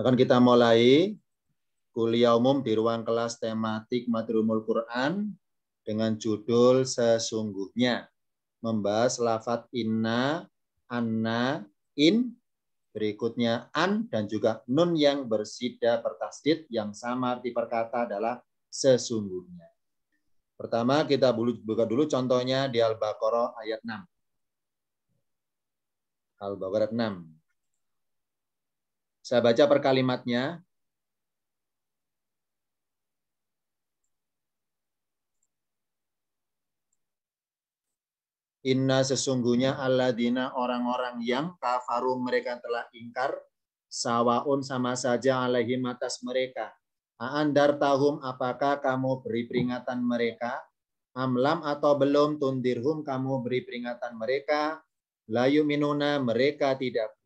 Akan kita mulai kuliah umum di ruang kelas tematik Madrumul Quran dengan judul Sesungguhnya. Membahas lafat inna, anna, in, berikutnya an, dan juga nun yang bersida bertasdid yang sama arti perkata adalah sesungguhnya. Pertama kita buka dulu contohnya di Al-Baqarah ayat 6. Al-Baqarah 6. Saya baca per kalimatnya. Inna sesungguhnya Allah dina orang-orang yang kafaru mereka telah ingkar sawaun sama saja alaihim atas mereka. Aandar tahum apakah kamu beri peringatan mereka? Amlam atau belum tundirhum kamu beri peringatan mereka? Layu minuna mereka tidak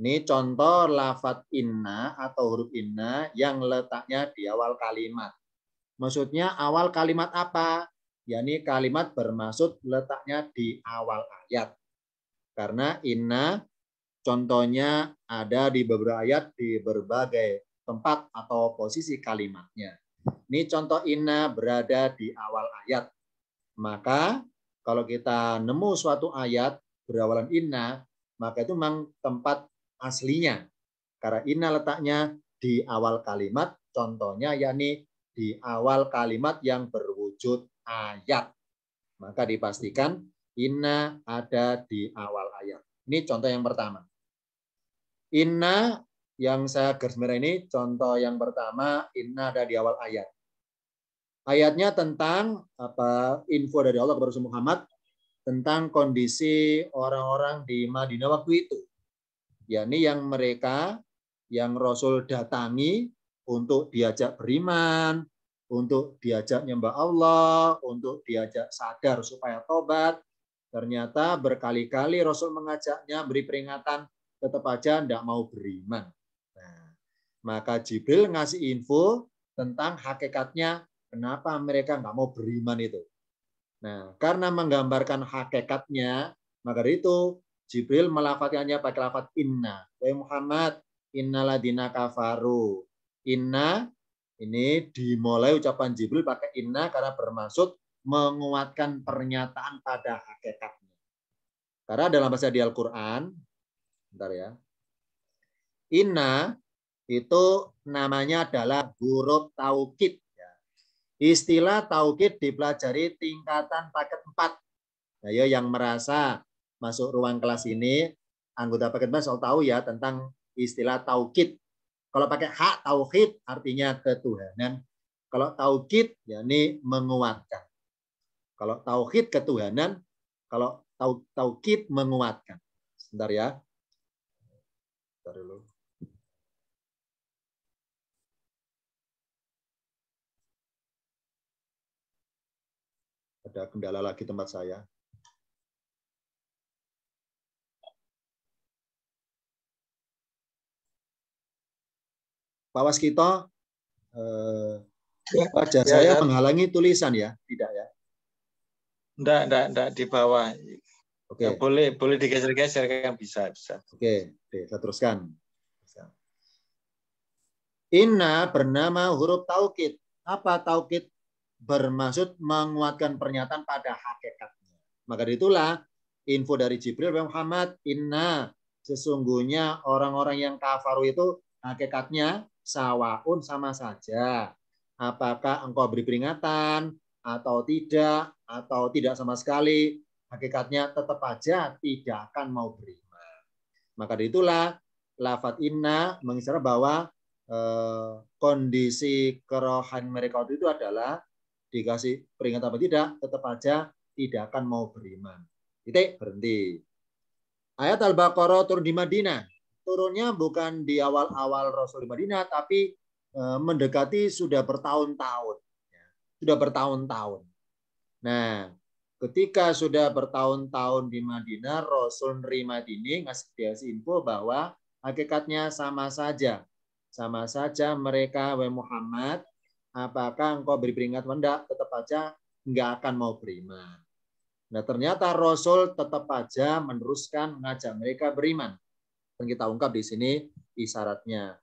ini contoh lafat inna atau huruf inna yang letaknya di awal kalimat. Maksudnya awal kalimat apa? Yani kalimat bermaksud letaknya di awal ayat. Karena inna contohnya ada di beberapa ayat di berbagai tempat atau posisi kalimatnya. Ini contoh inna berada di awal ayat. Maka kalau kita nemu suatu ayat berawalan inna, maka itu memang tempat aslinya. Karena inna letaknya di awal kalimat, contohnya yakni di awal kalimat yang berwujud ayat. Maka dipastikan inna ada di awal ayat. Ini contoh yang pertama. Inna yang saya garis merah ini contoh yang pertama inna ada di awal ayat. Ayatnya tentang apa info dari Allah kepada Rasul Muhammad tentang kondisi orang-orang di Madinah waktu itu yakni yang mereka yang Rasul datangi untuk diajak beriman, untuk diajak nyembah Allah, untuk diajak sadar supaya tobat. Ternyata berkali-kali Rasul mengajaknya beri peringatan, tetap aja tidak mau beriman. Nah, maka Jibril ngasih info tentang hakikatnya kenapa mereka nggak mau beriman itu. Nah, karena menggambarkan hakikatnya, maka itu Jibril melafatkannya pada lafat inna. Wahai Muhammad, inna ladina kafaru. Inna ini dimulai ucapan Jibril pakai inna karena bermaksud menguatkan pernyataan pada hakikatnya. Karena dalam bahasa di Al-Qur'an, bentar ya. Inna itu namanya adalah huruf taukid. Ya. Istilah taukid dipelajari tingkatan paket 4. Ayo nah, ya, yang merasa masuk ruang kelas ini, anggota paket basol tahu ya tentang istilah tauhid. Kalau pakai hak tauhid artinya ketuhanan. Kalau tauhid ya ini menguatkan. Kalau tauhid ketuhanan, kalau tau, tauhid menguatkan. Sebentar ya. Sebentar dulu. Ada kendala lagi tempat saya. Pawas kita eh, ya, wajah ya, saya ya. menghalangi tulisan ya, tidak ya? tidak tidak tidak di bawah. Oke. Okay. Ya, boleh boleh digeser-geser kan bisa, bisa. Oke, okay. kita teruskan. Inna bernama huruf taukid. Apa taukid? Bermaksud menguatkan pernyataan pada hakikatnya. Maka itulah info dari Jibril Muhammad, inna sesungguhnya orang-orang yang kafaru itu hakikatnya sawaun sama saja. Apakah engkau beri peringatan atau tidak atau tidak sama sekali, hakikatnya tetap aja tidak akan mau beriman. Maka itulah lafat inna mengisyarat bahwa eh, kondisi kerohan mereka waktu itu adalah dikasih peringatan atau tidak, tetap aja tidak akan mau beriman. Titik, berhenti. Ayat Al-Baqarah turun di Madinah turunnya bukan di awal-awal Rasul di Madinah, tapi eh, mendekati sudah bertahun-tahun. Ya. Sudah bertahun-tahun. Nah, ketika sudah bertahun-tahun di Madinah, Rasul nerima dini, ngasih dia info bahwa hakikatnya sama saja. Sama saja mereka, wahai Muhammad, apakah engkau beri peringat mendak, tetap aja enggak akan mau beriman. Nah ternyata Rasul tetap aja meneruskan mengajak mereka beriman. Dan kita ungkap di sini isyaratnya.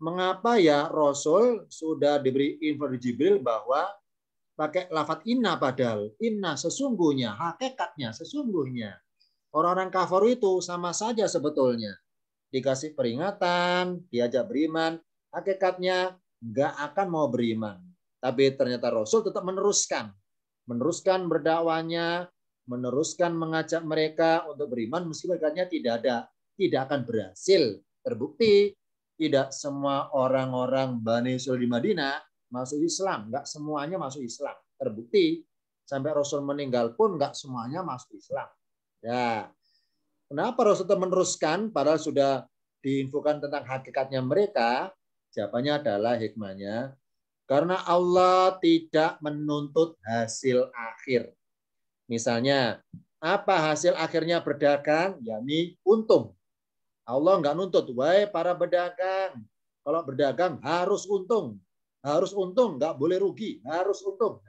Mengapa ya Rasul sudah diberi info di Jibril bahwa pakai lafat inna padahal. Inna sesungguhnya, hakikatnya, sesungguhnya. Orang-orang kafir itu sama saja sebetulnya. Dikasih peringatan, diajak beriman. Hakikatnya nggak akan mau beriman. Tapi ternyata Rasul tetap meneruskan. Meneruskan berdakwanya, meneruskan mengajak mereka untuk beriman meskipun katanya tidak ada tidak akan berhasil. Terbukti tidak semua orang-orang Bani Sul di Madinah masuk Islam. enggak semuanya masuk Islam. Terbukti sampai Rasul meninggal pun enggak semuanya masuk Islam. Ya, kenapa Rasul itu meneruskan padahal sudah diinfokan tentang hakikatnya mereka? Jawabannya adalah hikmahnya karena Allah tidak menuntut hasil akhir. Misalnya, apa hasil akhirnya berdagang? Yani untung. Allah nggak nuntut, wae para pedagang, kalau berdagang harus untung, harus untung, nggak boleh rugi, harus untung.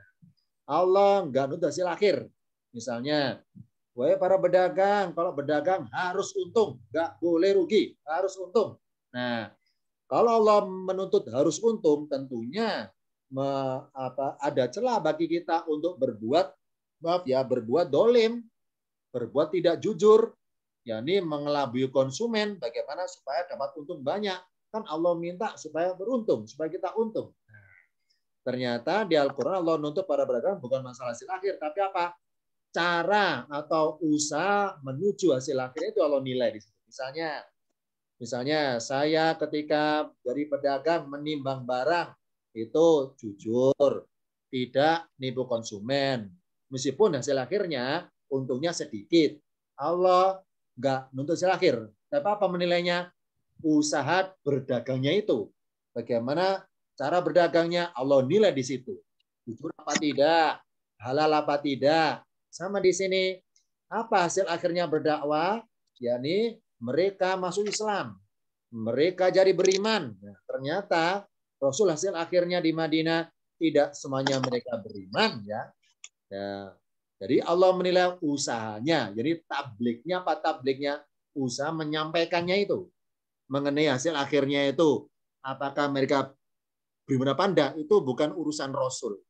Allah nggak nuntut hasil akhir. Misalnya, wae para pedagang, kalau berdagang harus untung, nggak boleh rugi, harus untung. Nah, kalau Allah menuntut harus untung, tentunya me, apa, ada celah bagi kita untuk berbuat maaf ya berbuat dolim, berbuat tidak jujur, yakni mengelabui konsumen bagaimana supaya dapat untung banyak. Kan Allah minta supaya beruntung, supaya kita untung. Ternyata di Al-Quran Allah nuntut para pedagang bukan masalah hasil akhir, tapi apa? Cara atau usaha menuju hasil akhir itu Allah nilai di situ. Misalnya, misalnya saya ketika dari pedagang menimbang barang itu jujur, tidak nipu konsumen. Meskipun hasil akhirnya untungnya sedikit. Allah nggak nuntut hasil akhir. Tapi apa menilainya? Usaha berdagangnya itu. Bagaimana cara berdagangnya? Allah nilai di situ. Jujur apa tidak? Halal apa tidak? Sama di sini. Apa hasil akhirnya berdakwah? yakni mereka masuk Islam. Mereka jadi beriman. Nah, ternyata Rasul hasil akhirnya di Madinah tidak semuanya mereka beriman ya. ya jadi Allah menilai usahanya. Jadi tabliknya apa tabliknya? Usaha menyampaikannya itu. Mengenai hasil akhirnya itu. Apakah mereka beriman panda itu bukan urusan Rasul.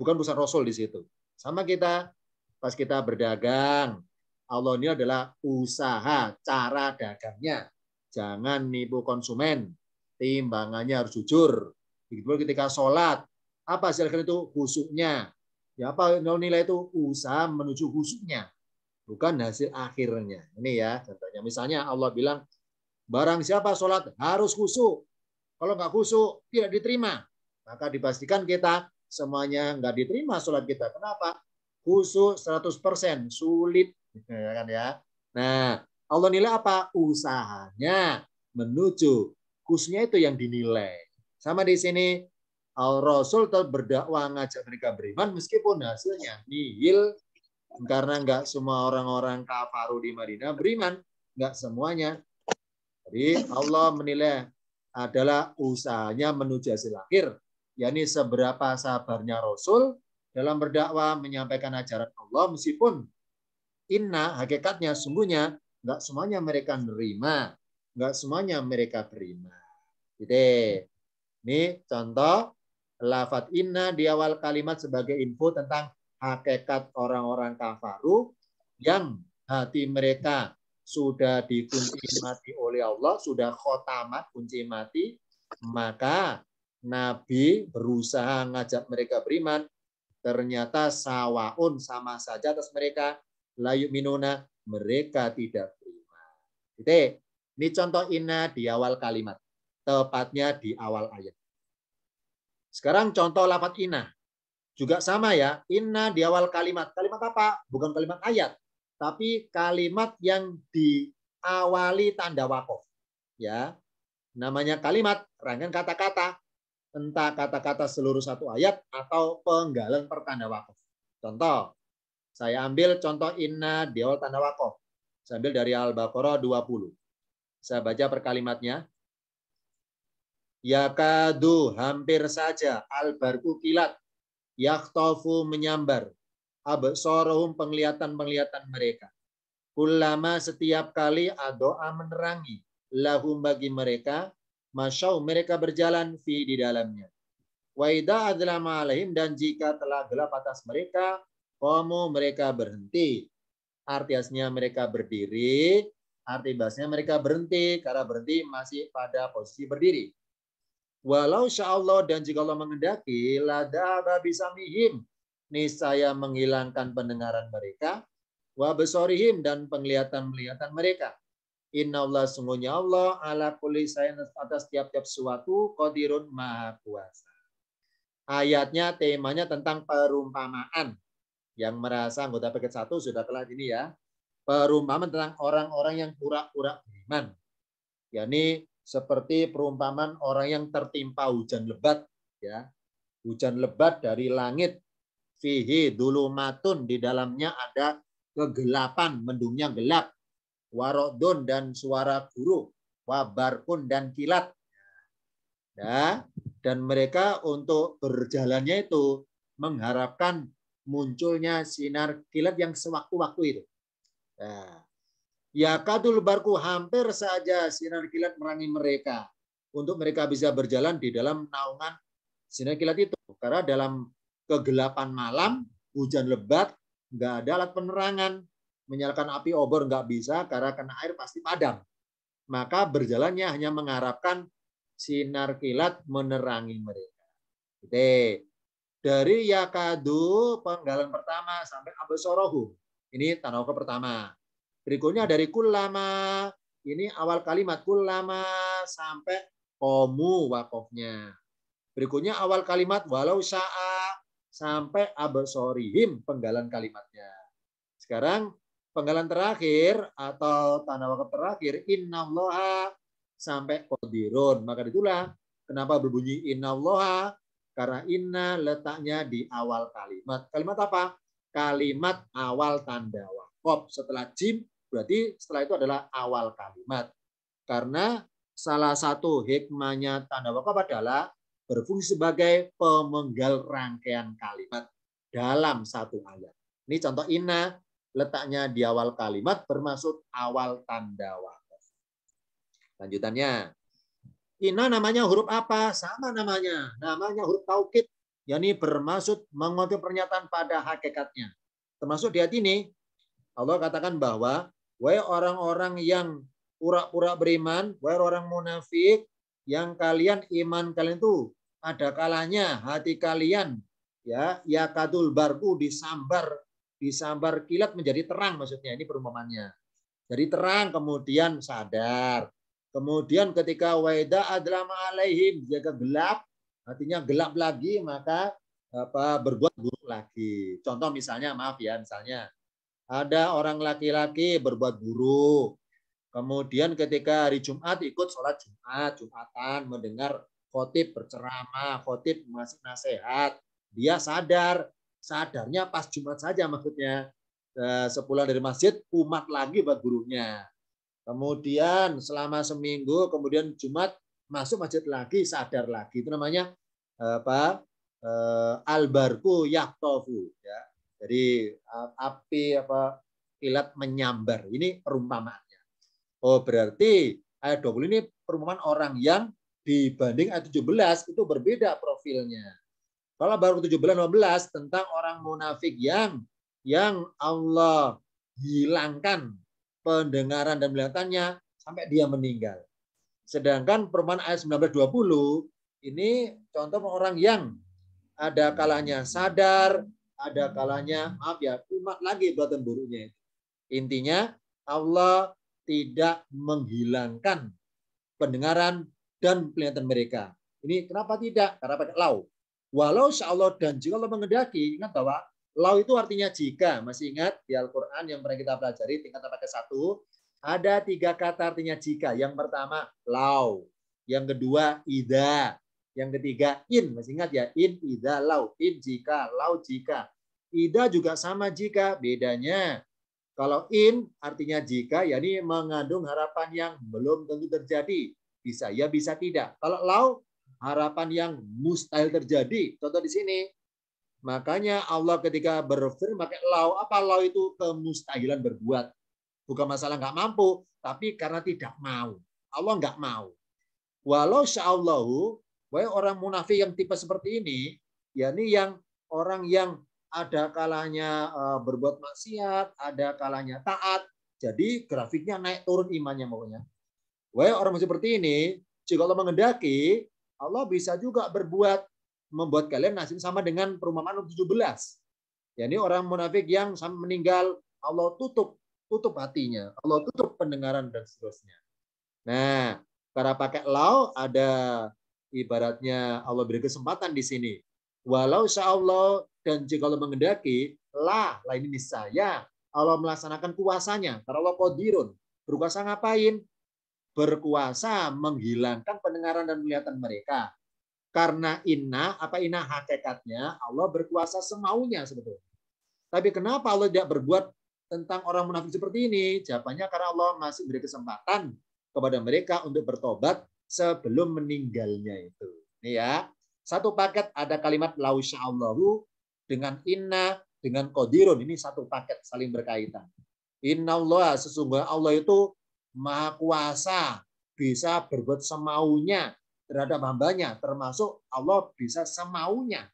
Bukan urusan Rasul di situ. Sama kita pas kita berdagang. Allah ini adalah usaha, cara dagangnya. Jangan nipu konsumen. Timbangannya harus jujur. Begitu ketika sholat. Apa hasil itu? Khusuknya Ya, apa nilai itu usaha menuju khususnya, bukan hasil akhirnya. Ini ya contohnya. Misalnya Allah bilang, barang siapa sholat harus khusus, Kalau nggak khusus tidak diterima. Maka dipastikan kita semuanya nggak diterima sholat kita. Kenapa? seratus 100%, sulit. Ya kan ya. Nah, Allah nilai apa? Usahanya menuju. khususnya itu yang dinilai. Sama di sini, Al Rasul tetap berdakwah ngajak mereka beriman meskipun hasilnya nihil karena nggak semua orang-orang kafaru di Madinah beriman, nggak semuanya. Jadi Allah menilai adalah usahanya menuju hasil akhir, yakni seberapa sabarnya Rasul dalam berdakwah menyampaikan ajaran Allah meskipun inna hakikatnya sungguhnya nggak semuanya mereka nerima, nggak semuanya mereka beriman Jadi gitu. ini contoh lafat inna di awal kalimat sebagai info tentang hakikat orang-orang kafaru yang hati mereka sudah dikunci mati oleh Allah, sudah khotamat kunci mati, maka Nabi berusaha ngajak mereka beriman, ternyata sawaun sama saja atas mereka, layu minuna, mereka tidak beriman. ini contoh inna di awal kalimat, tepatnya di awal ayat. Sekarang contoh lafat inna. Juga sama ya, inna di awal kalimat. Kalimat apa? Bukan kalimat ayat, tapi kalimat yang diawali tanda wakof. Ya, namanya kalimat rangkaian kata-kata. Entah kata-kata seluruh satu ayat atau penggalan pertanda wakof. Contoh, saya ambil contoh inna di awal tanda wakof. Saya ambil dari Al-Baqarah 20. Saya baca per kalimatnya. Yakadu hampir saja albarku kilat. Yaktofu menyambar. Absorahum penglihatan-penglihatan mereka. ulama setiap kali adoa menerangi. Lahum bagi mereka. Masyau mereka berjalan fi di dalamnya. Waida adalah alaihim dan jika telah gelap atas mereka. Komu mereka berhenti. Arti aslinya mereka berdiri. Arti bahasnya mereka berhenti. Karena berhenti masih pada posisi berdiri Walau Allah dan jika Allah mengendaki, lada ladaba bisamihim. Niscaya menghilangkan pendengaran mereka, wa besorihim dan penglihatan-penglihatan mereka. Inna Allah sungguhnya Allah ala kulli atas tiap-tiap suatu qadirun maha kuasa. Ayatnya temanya tentang perumpamaan. Yang merasa anggota paket satu sudah telah ini ya. Perumpamaan tentang orang-orang yang pura-pura beriman. yakni seperti perumpamaan orang yang tertimpa hujan lebat ya hujan lebat dari langit fihi dulu matun di dalamnya ada kegelapan mendungnya gelap warodun dan suara guru pun dan kilat ya dan mereka untuk berjalannya itu mengharapkan munculnya sinar kilat yang sewaktu-waktu itu nah, Ya kadul barku hampir saja sinar kilat merangi mereka. Untuk mereka bisa berjalan di dalam naungan sinar kilat itu. Karena dalam kegelapan malam, hujan lebat, nggak ada alat penerangan. Menyalakan api obor nggak bisa karena kena air pasti padam. Maka berjalannya hanya mengharapkan sinar kilat menerangi mereka. Oke. Gitu. Dari yakadu penggalan pertama sampai abesorohu. Ini tanauka pertama. Berikutnya dari kulama. Ini awal kalimat kulama sampai komu wakofnya. Berikutnya awal kalimat walau sya'a sampai abasorihim penggalan kalimatnya. Sekarang penggalan terakhir atau tanda wakaf terakhir innallaha sampai kodirun. Maka itulah kenapa berbunyi innallaha karena inna letaknya di awal kalimat. Kalimat apa? Kalimat awal tanda wakaf. Setelah jim Berarti setelah itu adalah awal kalimat. Karena salah satu hikmahnya tanda wakaf adalah berfungsi sebagai pemenggal rangkaian kalimat dalam satu ayat. Ini contoh inna letaknya di awal kalimat bermaksud awal tanda wakaf. Lanjutannya. Inna namanya huruf apa? Sama namanya. Namanya huruf taukid. yakni bermaksud mengutip pernyataan pada hakikatnya. Termasuk di ayat ini Allah katakan bahwa Wahai orang-orang yang pura-pura beriman, wahai orang munafik, yang kalian iman kalian itu ada kalanya hati kalian ya ya kadul barku disambar disambar kilat menjadi terang maksudnya ini perumpamannya jadi terang kemudian sadar kemudian ketika waida adalah alaihim jaga gelap artinya gelap lagi maka apa berbuat buruk lagi contoh misalnya maaf ya misalnya ada orang laki-laki berbuat buruk. Kemudian ketika hari Jumat ikut sholat Jumat, Jumatan, mendengar khotib berceramah, khotib masih nasihat. Dia sadar, sadarnya pas Jumat saja maksudnya. Eh, sepulang dari masjid, umat lagi buat gurunya. Kemudian selama seminggu, kemudian Jumat masuk masjid lagi, sadar lagi. Itu namanya eh, apa? Eh, albarku yaktofu. Ya jadi eh, api apa kilat menyambar. Ini perumpamaannya. Oh, berarti ayat 20 ini perumpamaan orang yang dibanding ayat 17 itu berbeda profilnya. Kalau baru 17 15 tentang orang munafik yang yang Allah hilangkan pendengaran dan melihatannya sampai dia meninggal. Sedangkan perumpamaan ayat 19 20 ini contoh orang yang ada kalanya sadar, ada hmm. kalanya maaf ya umat lagi buatan buruknya itu. Intinya Allah tidak menghilangkan pendengaran dan penglihatan mereka. Ini kenapa tidak? Karena pakai lau. Walau Allah dan jika Allah mengendaki, ingat bahwa lau itu artinya jika. Masih ingat di Al-Quran yang pernah kita pelajari, tingkat pakai satu, ada tiga kata artinya jika. Yang pertama, lau. Yang kedua, ida. Yang ketiga in, masih ingat ya in ida lau, in jika, lau jika. Ida juga sama jika, bedanya kalau in artinya jika, yakni mengandung harapan yang belum tentu terjadi. Bisa ya, bisa tidak. Kalau lau, harapan yang mustahil terjadi. Contoh di sini. Makanya Allah ketika berfirman pakai lau, apa lau itu kemustahilan berbuat. Bukan masalah nggak mampu, tapi karena tidak mau. Allah nggak mau. Walau sya'allahu bahwa orang munafik yang tipe seperti ini, yakni yang orang yang ada kalanya eh, berbuat maksiat, ada kalanya taat. Jadi grafiknya naik turun imannya maunya. Wah orang seperti ini, jika Allah mengendaki, Allah bisa juga berbuat membuat kalian nasib sama dengan perumpamaan 17. Ya ini orang munafik yang meninggal, Allah tutup tutup hatinya, Allah tutup pendengaran dan seterusnya. Nah, karena pakai lau ada ibaratnya Allah beri kesempatan di sini. Walau Allah dan jika Allah mengendaki, lah, lah ini saya Allah melaksanakan kuasanya. Karena Allah kodirun. Berkuasa ngapain? Berkuasa menghilangkan pendengaran dan melihatan mereka. Karena inna, apa inna hakikatnya, Allah berkuasa semaunya sebetulnya. Tapi kenapa Allah tidak berbuat tentang orang munafik seperti ini? Jawabannya karena Allah masih beri kesempatan kepada mereka untuk bertobat sebelum meninggalnya itu. Ini ya. Satu paket ada kalimat lausya Allahu dengan inna dengan kodirun ini satu paket saling berkaitan. Inna Allah sesungguhnya Allah itu maha kuasa bisa berbuat semaunya terhadap hambanya termasuk Allah bisa semaunya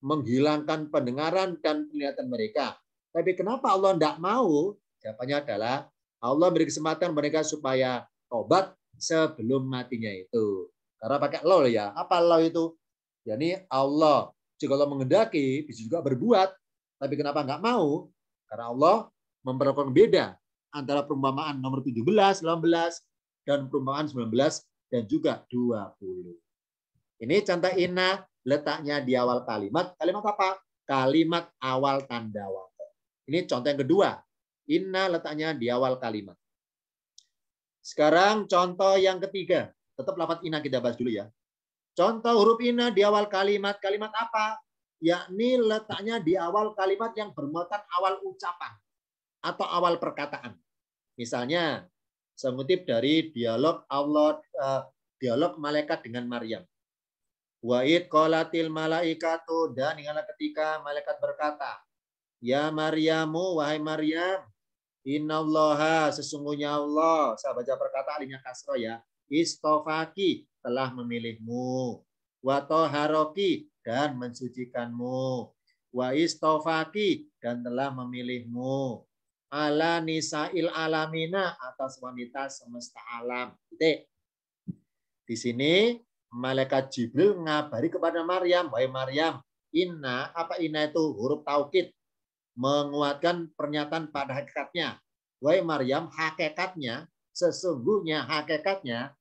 menghilangkan pendengaran dan penglihatan mereka. Tapi kenapa Allah tidak mau? Jawabannya adalah Allah beri kesempatan mereka supaya tobat sebelum matinya itu. Karena pakai lo ya. Apa lo itu? Jadi Allah jika Allah mengendaki bisa juga berbuat. Tapi kenapa nggak mau? Karena Allah memperlakukan beda antara perumpamaan nomor 17, 18, dan perumpamaan 19, dan juga 20. Ini contoh ina letaknya di awal kalimat. Kalimat apa? Kalimat awal tanda waktu. Ini contoh yang kedua. Inna letaknya di awal kalimat. Sekarang contoh yang ketiga. Tetap lapat ina kita bahas dulu ya. Contoh huruf ina di awal kalimat. Kalimat apa? Yakni letaknya di awal kalimat yang bermuatan awal ucapan atau awal perkataan. Misalnya, saya dari dialog Allah eh, dialog malaikat dengan Maryam. Wa'id kolatil malaikatu dan ingatlah ketika malaikat berkata, "Ya Maryamu, wahai Maryam, Innallaha sesungguhnya Allah. Saya baca perkataannya kasro ya. Istofaki telah memilihmu. Watoharoki dan mensucikanmu. Wa istofaki dan telah memilihmu. Ala nisail alamina atas wanita semesta alam. Di sini malaikat Jibril ngabari kepada Maryam, "Wahai Maryam, inna apa inna itu huruf taukid menguatkan pernyataan pada hakikatnya. Wahai Maryam, hakikatnya, sesungguhnya hakikatnya,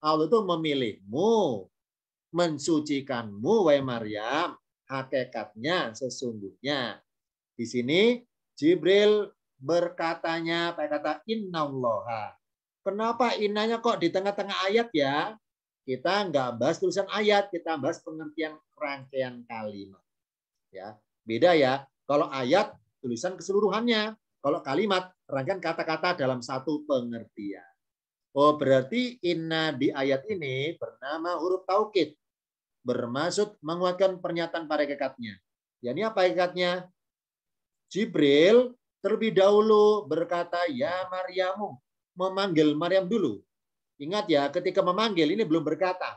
Allah itu memilihmu, mensucikanmu, wahai Maryam. Hakikatnya, sesungguhnya. Di sini Jibril berkatanya, pakai kata innallaha. Kenapa inanya kok di tengah-tengah ayat ya? Kita nggak bahas tulisan ayat, kita bahas pengertian rangkaian kalimat. Ya, beda ya. Kalau ayat tulisan keseluruhannya. Kalau kalimat, rangkaian kata-kata dalam satu pengertian. Oh, berarti inna di ayat ini bernama huruf taukid. Bermaksud menguatkan pernyataan para kekatnya. Ya, ini apa kekatnya? Jibril terlebih dahulu berkata, Ya Maryamu, memanggil Maryam dulu. Ingat ya, ketika memanggil ini belum berkata,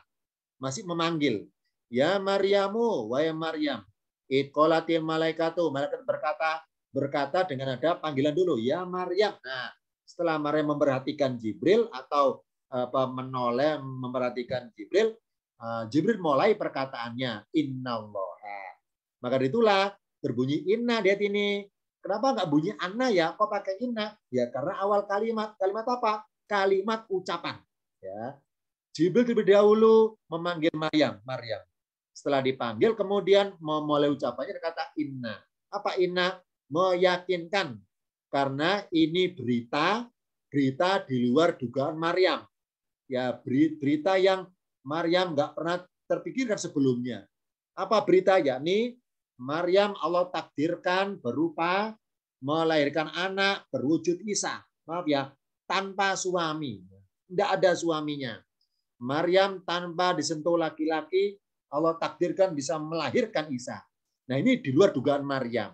masih memanggil. Ya Maryamu, wahai Maryam, ikolati malaikatu, malaikat berkata, berkata dengan ada panggilan dulu, ya Maryam. Nah, setelah Maryam memperhatikan Jibril atau apa, menoleh memperhatikan Jibril, eh, Jibril mulai perkataannya, innallaha. Maka itulah berbunyi inna dia ini. Kenapa nggak bunyi anna ya? Kok pakai inna? Ya karena awal kalimat. Kalimat apa? Kalimat ucapan. Ya. Jibril terlebih dahulu memanggil Maryam. Maryam. Setelah dipanggil, kemudian memulai ucapannya kata inna. Apa inna? meyakinkan karena ini berita berita di luar dugaan Maryam. Ya berita yang Maryam nggak pernah terpikirkan sebelumnya. Apa berita yakni Maryam Allah takdirkan berupa melahirkan anak berwujud Isa. Maaf ya, tanpa suami. Tidak ada suaminya. Maryam tanpa disentuh laki-laki, Allah takdirkan bisa melahirkan Isa. Nah ini di luar dugaan Maryam.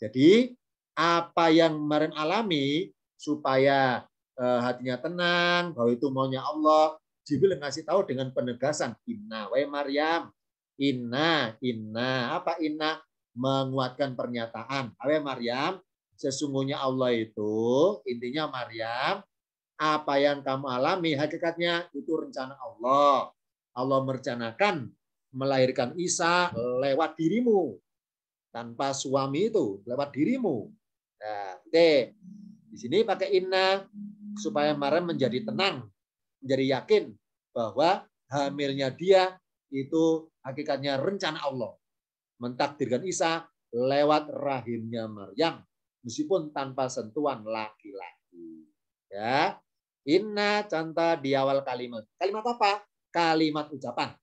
Jadi apa yang kemarin alami supaya eh, hatinya tenang bahwa itu maunya Allah. Jibril ngasih tahu dengan penegasan inna wa Maryam inna inna apa inna menguatkan pernyataan Awe Maryam sesungguhnya Allah itu intinya Maryam apa yang kamu alami hakikatnya itu rencana Allah Allah merencanakan melahirkan Isa lewat dirimu tanpa suami itu lewat dirimu. Nah, Di sini pakai inna supaya Maryam menjadi tenang, menjadi yakin bahwa hamilnya dia itu hakikatnya rencana Allah. Mentakdirkan Isa lewat rahimnya Maryam meskipun tanpa sentuhan laki-laki. Ya. Inna canta di awal kalimat. Kalimat apa? Kalimat ucapan.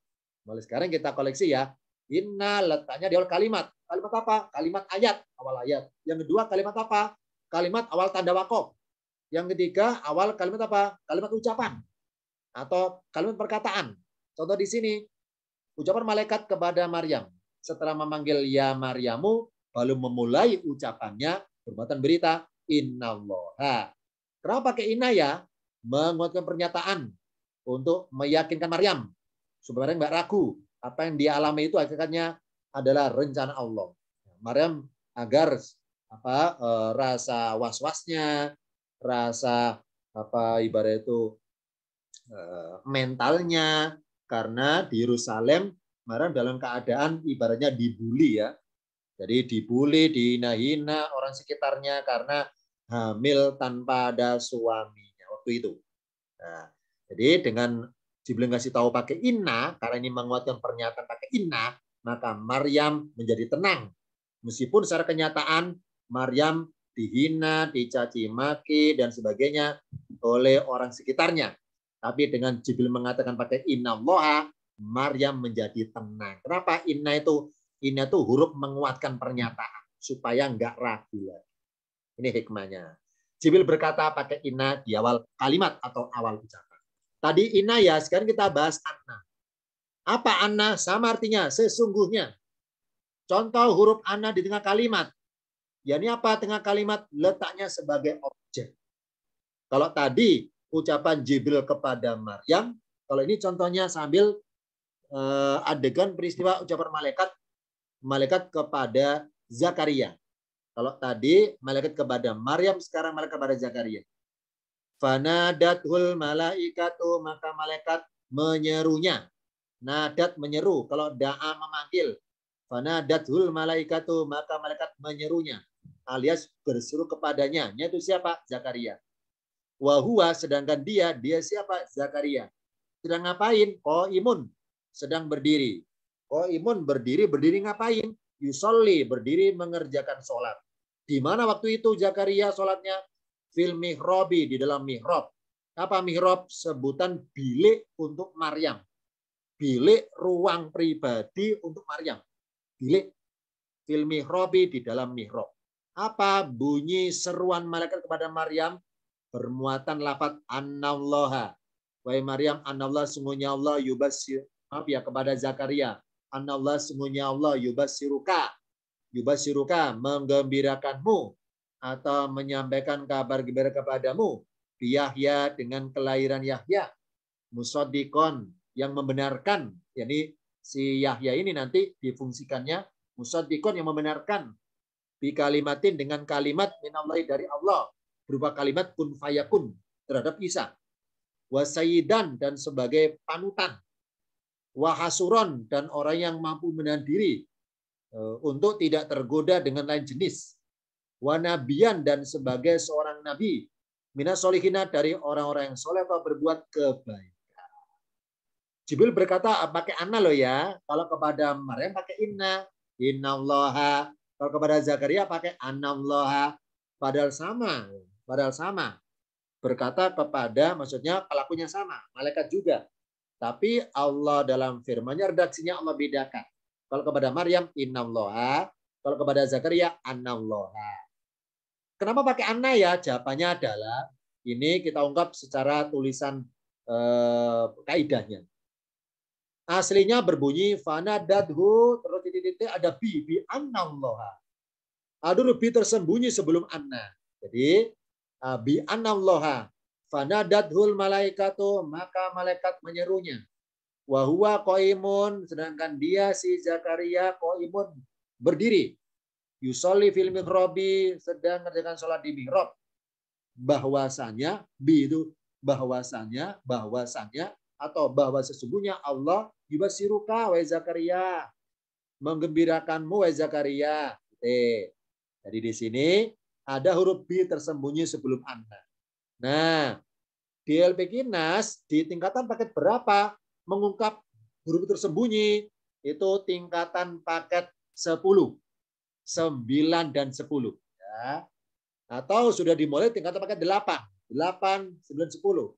Mulai sekarang kita koleksi ya. Inna letaknya di awal kalimat. Kalimat apa? Kalimat ayat, awal ayat. Yang kedua kalimat apa? Kalimat awal tanda wakaf. Yang ketiga awal kalimat apa? Kalimat ucapan atau kalimat perkataan. Contoh di sini, ucapan malaikat kepada Maryam. Setelah memanggil ya Maryamu, lalu memulai ucapannya perbuatan berita innallaha. Kenapa pakai inna ya? Menguatkan pernyataan untuk meyakinkan Maryam. Sebenarnya nggak ragu apa yang dia alami itu akhirnya adalah rencana Allah. Maryam agar apa eh, rasa was-wasnya, rasa apa ibarat itu eh, mentalnya karena di Yerusalem Maryam dalam keadaan ibaratnya dibully ya. Jadi dibully, dihina-hina orang sekitarnya karena hamil tanpa ada suaminya waktu itu. Nah, jadi dengan Jibril ngasih tahu pakai inna karena ini menguatkan pernyataan pakai inna maka Maryam menjadi tenang. Meskipun secara kenyataan Maryam dihina, dicaci maki dan sebagainya oleh orang sekitarnya. Tapi dengan Jibril mengatakan pakai inna Allah, Maryam menjadi tenang. Kenapa inna itu? Inna itu huruf menguatkan pernyataan supaya enggak ragu lagi. Ini hikmahnya. Jibril berkata pakai inna di awal kalimat atau awal ucapan. Tadi inna ya, sekarang kita bahas anna. Apa anna? Sama artinya, sesungguhnya. Contoh huruf anna di tengah kalimat. Ya ini apa tengah kalimat? Letaknya sebagai objek. Kalau tadi ucapan Jibril kepada Maryam, kalau ini contohnya sambil eh, adegan peristiwa ucapan malaikat malaikat kepada Zakaria. Kalau tadi malaikat kepada Maryam, sekarang malaikat kepada Zakaria. Fanadatul malaikatu maka malaikat menyerunya. Nadat menyeru. Kalau da'a memanggil. Fanadatul malaikatu. Maka malaikat menyerunya. Alias berseru kepadanya. Yaitu siapa? Zakaria. Wahua sedangkan dia. Dia siapa? Zakaria. Sedang ngapain? Ko imun. Sedang berdiri. Ko imun berdiri. Berdiri ngapain? Yusolli. Berdiri mengerjakan sholat. Di mana waktu itu Zakaria sholatnya? Fil mihrabi Di dalam mihrab. Apa mihrab? Sebutan bilik untuk Maryam bilik ruang pribadi untuk Maryam. Bilik fil mihrabi di dalam mihrab. Apa bunyi seruan malaikat kepada Maryam? Bermuatan lafat annallaha. Wahai Maryam, annallaha sungguhnya Allah yubasir. Maaf ya, kepada Zakaria. Annallaha sungguhnya Allah yubasiruka. Yubasiruka menggembirakanmu atau menyampaikan kabar gembira kepadamu. Yahya dengan kelahiran Yahya. Musodikon yang membenarkan. Jadi si Yahya ini nanti difungsikannya musaddiqun yang membenarkan bi kalimatin dengan kalimat minallahi dari Allah berupa kalimat kun fayakun terhadap Isa. Wasaidan dan sebagai panutan. Wahasuron dan orang yang mampu menahan diri e, untuk tidak tergoda dengan lain jenis. Wanabian dan sebagai seorang nabi. Mina dari orang-orang yang soleh atau berbuat kebaikan. Jibril berkata ah, pakai ana loh ya. Kalau kepada Maryam pakai inna. Inna Kalau kepada Zakaria pakai anna Padahal sama. Padahal sama. Berkata kepada maksudnya pelakunya sama. Malaikat juga. Tapi Allah dalam firman-Nya redaksinya Allah bedakan. Kalau kepada Maryam innallaha, kalau kepada Zakaria annallaha. Kenapa pakai ana ya? Jawabannya adalah ini kita ungkap secara tulisan eh, kaidahnya. Aslinya berbunyi fana dadhu terus titik titik ada bi bi allah ada ah, bi tersembunyi sebelum anna. Jadi ah, bi allah fana dadhul malaikatu maka malaikat menyerunya. Wahwa koimun sedangkan dia si Zakaria koimun berdiri. Yusoli fil mihrabi sedang mengerjakan sholat di mihrab. Bahwasanya bi itu bahwasanya bahwasanya atau bahwa sesungguhnya Allah Yubasiruka wa Zakaria. Menggembirakanmu wa Zakaria. Gitu. Jadi di sini ada huruf B tersembunyi sebelum anna. Nah, di LPK NAS di tingkatan paket berapa mengungkap huruf tersembunyi? Itu tingkatan paket 10. 9 dan 10. Ya. Atau sudah dimulai tingkatan paket 8. 8, 9, 10.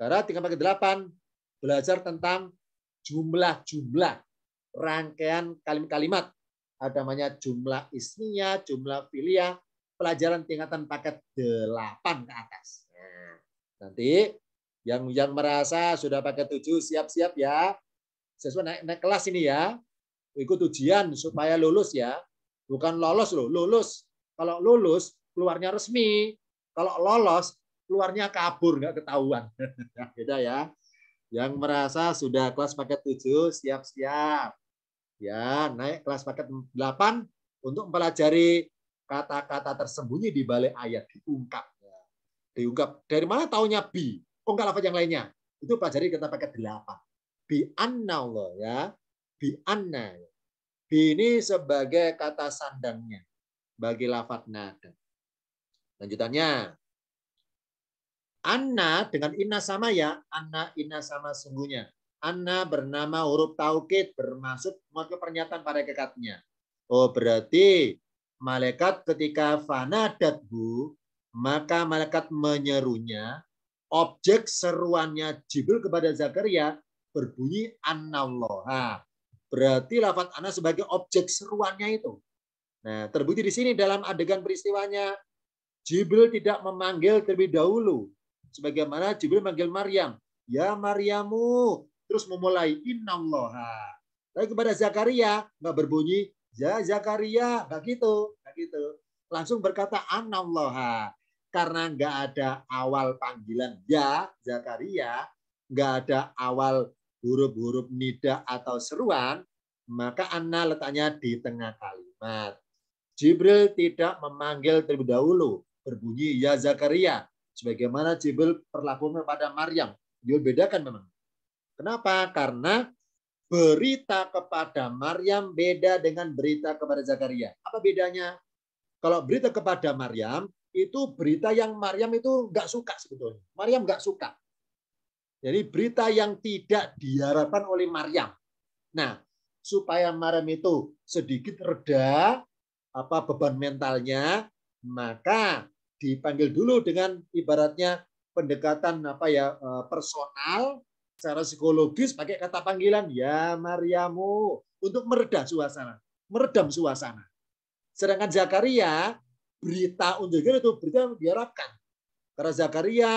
Karena tingkatan paket 8 belajar tentang jumlah-jumlah rangkaian kalimat-kalimat. Ada namanya jumlah isminya, jumlah filia, pelajaran tingkatan paket 8 ke atas. Nah, nanti yang yang merasa sudah pakai 7 siap-siap ya. Sesuai naik, naik kelas ini ya. Ikut ujian supaya lulus ya. Bukan lolos loh, lulus. Kalau lulus keluarnya resmi. Kalau lolos keluarnya kabur nggak ketahuan. Beda ya. Yang merasa sudah kelas paket 7, siap-siap. Ya, naik kelas paket 8 untuk mempelajari kata-kata tersembunyi di balik ayat diungkap. Diungkap. Dari mana taunya bi? Oh, enggak lafaz yang lainnya. Itu pelajari kata paket 8. Bi anna Allah ya. Bi anna. Bi ini sebagai kata sandangnya bagi lafaz nada. Lanjutannya, Anna dengan inna sama ya, anna inna sama sungguhnya. Anna bernama huruf taukid bermaksud memakai pernyataan pada kekatnya. Oh berarti malaikat ketika bu maka malaikat menyerunya objek seruannya Jibril kepada Zakaria berbunyi annallaha. Berarti lafaz anna sebagai objek seruannya itu. Nah, terbukti di sini dalam adegan peristiwanya Jibril tidak memanggil terlebih dahulu, Sebagaimana Jibril manggil Maryam. Ya Maryamu. Terus memulai. Innallaha. Tapi kepada Zakaria nggak berbunyi. Ya Zakaria. Nggak gitu. Nggak gitu. Langsung berkata Anallaha. Karena nggak ada awal panggilan ya Zakaria. Nggak ada awal huruf-huruf nida atau seruan. Maka anna letaknya di tengah kalimat. Jibril tidak memanggil terlebih dahulu. Berbunyi ya Zakaria sebagaimana Jibril perlakuan kepada Maryam. Dia bedakan memang. Kenapa? Karena berita kepada Maryam beda dengan berita kepada Zakaria. Apa bedanya? Kalau berita kepada Maryam, itu berita yang Maryam itu nggak suka sebetulnya. Maryam nggak suka. Jadi berita yang tidak diharapkan oleh Maryam. Nah, supaya Maryam itu sedikit reda apa beban mentalnya, maka dipanggil dulu dengan ibaratnya pendekatan apa ya e, personal secara psikologis pakai kata panggilan ya Mariamu untuk meredah suasana, meredam suasana. Sedangkan Zakaria berita untuk itu berita yang diharapkan. Karena Zakaria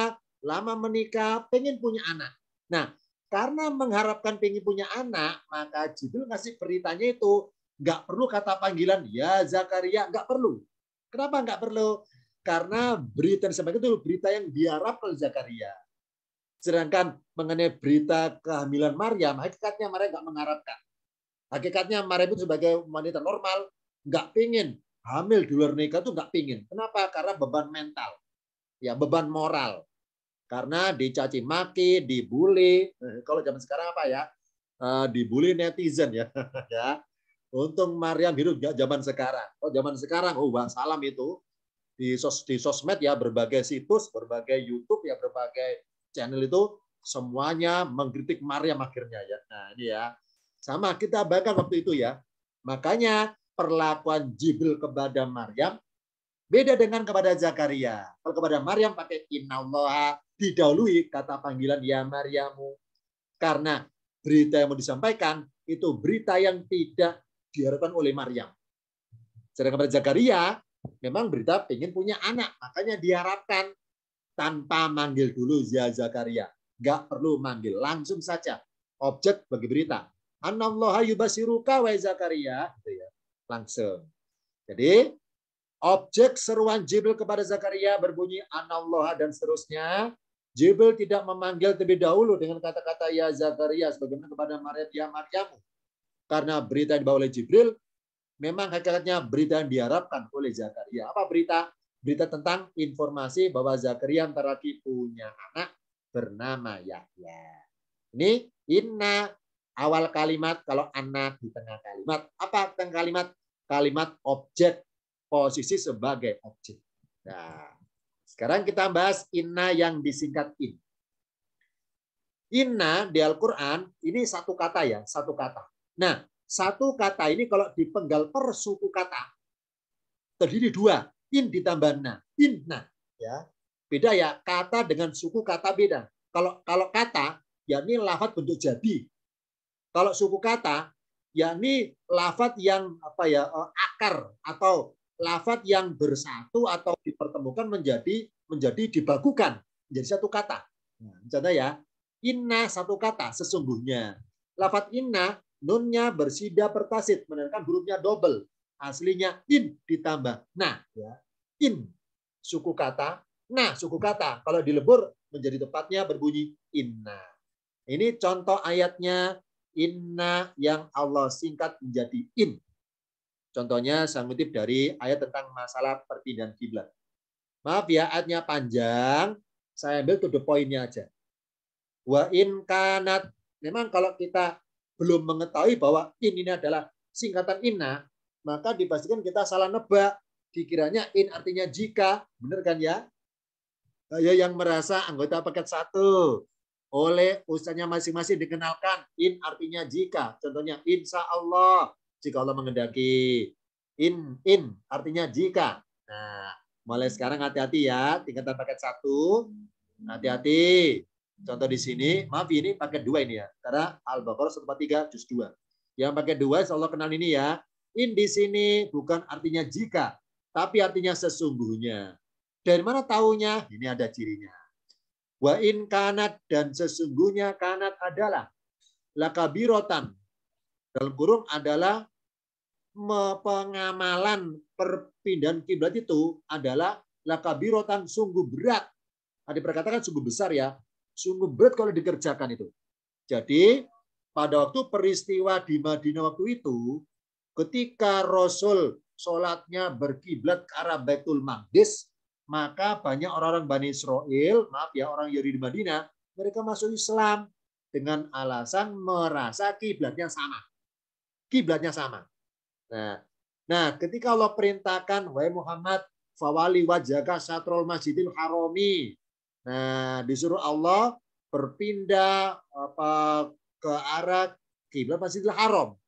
lama menikah, pengen punya anak. Nah, karena mengharapkan pengen punya anak, maka judul ngasih beritanya itu nggak perlu kata panggilan ya Zakaria nggak perlu. Kenapa nggak perlu? Karena berita yang disampaikan itu berita yang diharapkan oleh Zakaria. Sedangkan mengenai berita kehamilan Maryam, hakikatnya mereka nggak mengharapkan. Hakikatnya Maryam itu sebagai wanita normal, nggak pingin hamil di luar nikah itu nggak pingin. Kenapa? Karena beban mental, ya beban moral. Karena dicaci maki, dibully. Eh, kalau zaman sekarang apa ya? Eh, dibully netizen ya. ya. Untung Maryam hidup zaman sekarang. Oh zaman sekarang, oh salam itu di sos di sosmed ya berbagai situs, berbagai YouTube ya berbagai channel itu semuanya mengkritik Maria akhirnya ya. Nah, ini ya. Sama kita bahkan waktu itu ya. Makanya perlakuan Jibril kepada Maryam beda dengan kepada Zakaria. Kalau kepada Maryam pakai innallaha didahului kata panggilan ya Maryamu. Karena berita yang mau disampaikan itu berita yang tidak diharapkan oleh Maryam. Sedangkan pada Zakaria memang berita ingin punya anak, makanya diharapkan tanpa manggil dulu ya Zakaria. Gak perlu manggil, langsung saja objek bagi berita. Anallaha yubasiruka wa Zakaria. Gitu ya. Langsung. Jadi objek seruan Jibril kepada Zakaria berbunyi anallaha dan seterusnya. Jibril tidak memanggil terlebih dahulu dengan kata-kata ya Zakaria sebagaimana kepada Maria ya Maryamu. Karena berita yang dibawa oleh Jibril memang hakikatnya berita yang diharapkan oleh Zakaria. Apa berita? Berita tentang informasi bahwa Zakaria antara punya anak bernama Yahya. Ini inna awal kalimat kalau anak di tengah kalimat. Apa tengah kalimat? Kalimat objek posisi sebagai objek. Nah, sekarang kita bahas inna yang disingkat in. Inna di Al-Quran ini satu kata ya, satu kata. Nah, satu kata ini kalau dipenggal per suku kata terdiri dua, in ditambah na, inna. Ya. Beda ya kata dengan suku kata beda. Kalau kalau kata yakni lafat bentuk jadi. Kalau suku kata yakni lafat yang apa ya eh, akar atau lafat yang bersatu atau dipertemukan menjadi menjadi dibagukan menjadi satu kata. Nah, contoh ya, inna satu kata sesungguhnya. Lafat inna Nunnya bersida pertasit, menandakan hurufnya double. Aslinya in ditambah nah. Ya. In suku kata, nah suku kata. Kalau dilebur menjadi tepatnya berbunyi inna. Ini contoh ayatnya inna yang Allah singkat menjadi in. Contohnya saya ngutip dari ayat tentang masalah perpindahan kiblat. Maaf ya, ayatnya panjang. Saya ambil to the point aja. Wa in kanat. Memang kalau kita belum mengetahui bahwa in ini adalah singkatan inna, maka dipastikan kita salah nebak. Dikiranya in artinya jika, benar kan ya? Saya yang merasa anggota paket satu oleh usahanya masing-masing dikenalkan in artinya jika. Contohnya insya Allah jika Allah mengendaki. In in artinya jika. Nah, mulai sekarang hati-hati ya tingkatan paket satu. Hati-hati. Contoh di sini, maaf ini paket dua ini ya. Karena Al-Baqarah 143 juz 2. Yang paket dua, insya Allah kenal ini ya. In di sini bukan artinya jika, tapi artinya sesungguhnya. Dari mana tahunya? Ini ada cirinya. Wa in kanat dan sesungguhnya kanat adalah lakabirotan. Dalam kurung adalah pengamalan perpindahan kiblat itu adalah lakabirotan sungguh berat. Ada nah, perkatakan sungguh besar ya. Sungguh berat kalau dikerjakan itu. Jadi pada waktu peristiwa di Madinah waktu itu, ketika Rasul sholatnya berkiblat ke arah Baitul Maqdis, maka banyak orang-orang Bani Israel, maaf ya orang Yahudi di Madinah, mereka masuk Islam dengan alasan merasa kiblatnya sama. Kiblatnya sama. Nah, nah ketika Allah perintahkan, wahai Muhammad, fawali wajaka satrol masjidil harami. Nah, disuruh Allah berpindah apa ke arah kiblat Masjidil Haram.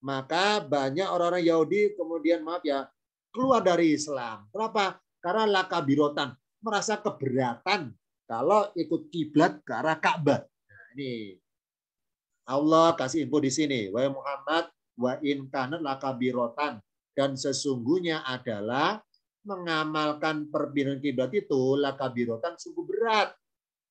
Maka banyak orang-orang Yahudi kemudian maaf ya keluar dari Islam. Kenapa? Karena laka lakabirotan merasa keberatan kalau ikut kiblat ke arah Ka'bah. Nah, ini Allah kasih info di sini. Wahai Muhammad, wa in kanat lakabirotan dan sesungguhnya adalah mengamalkan perbedaan kiblat itu lakabirotan sungguh berat.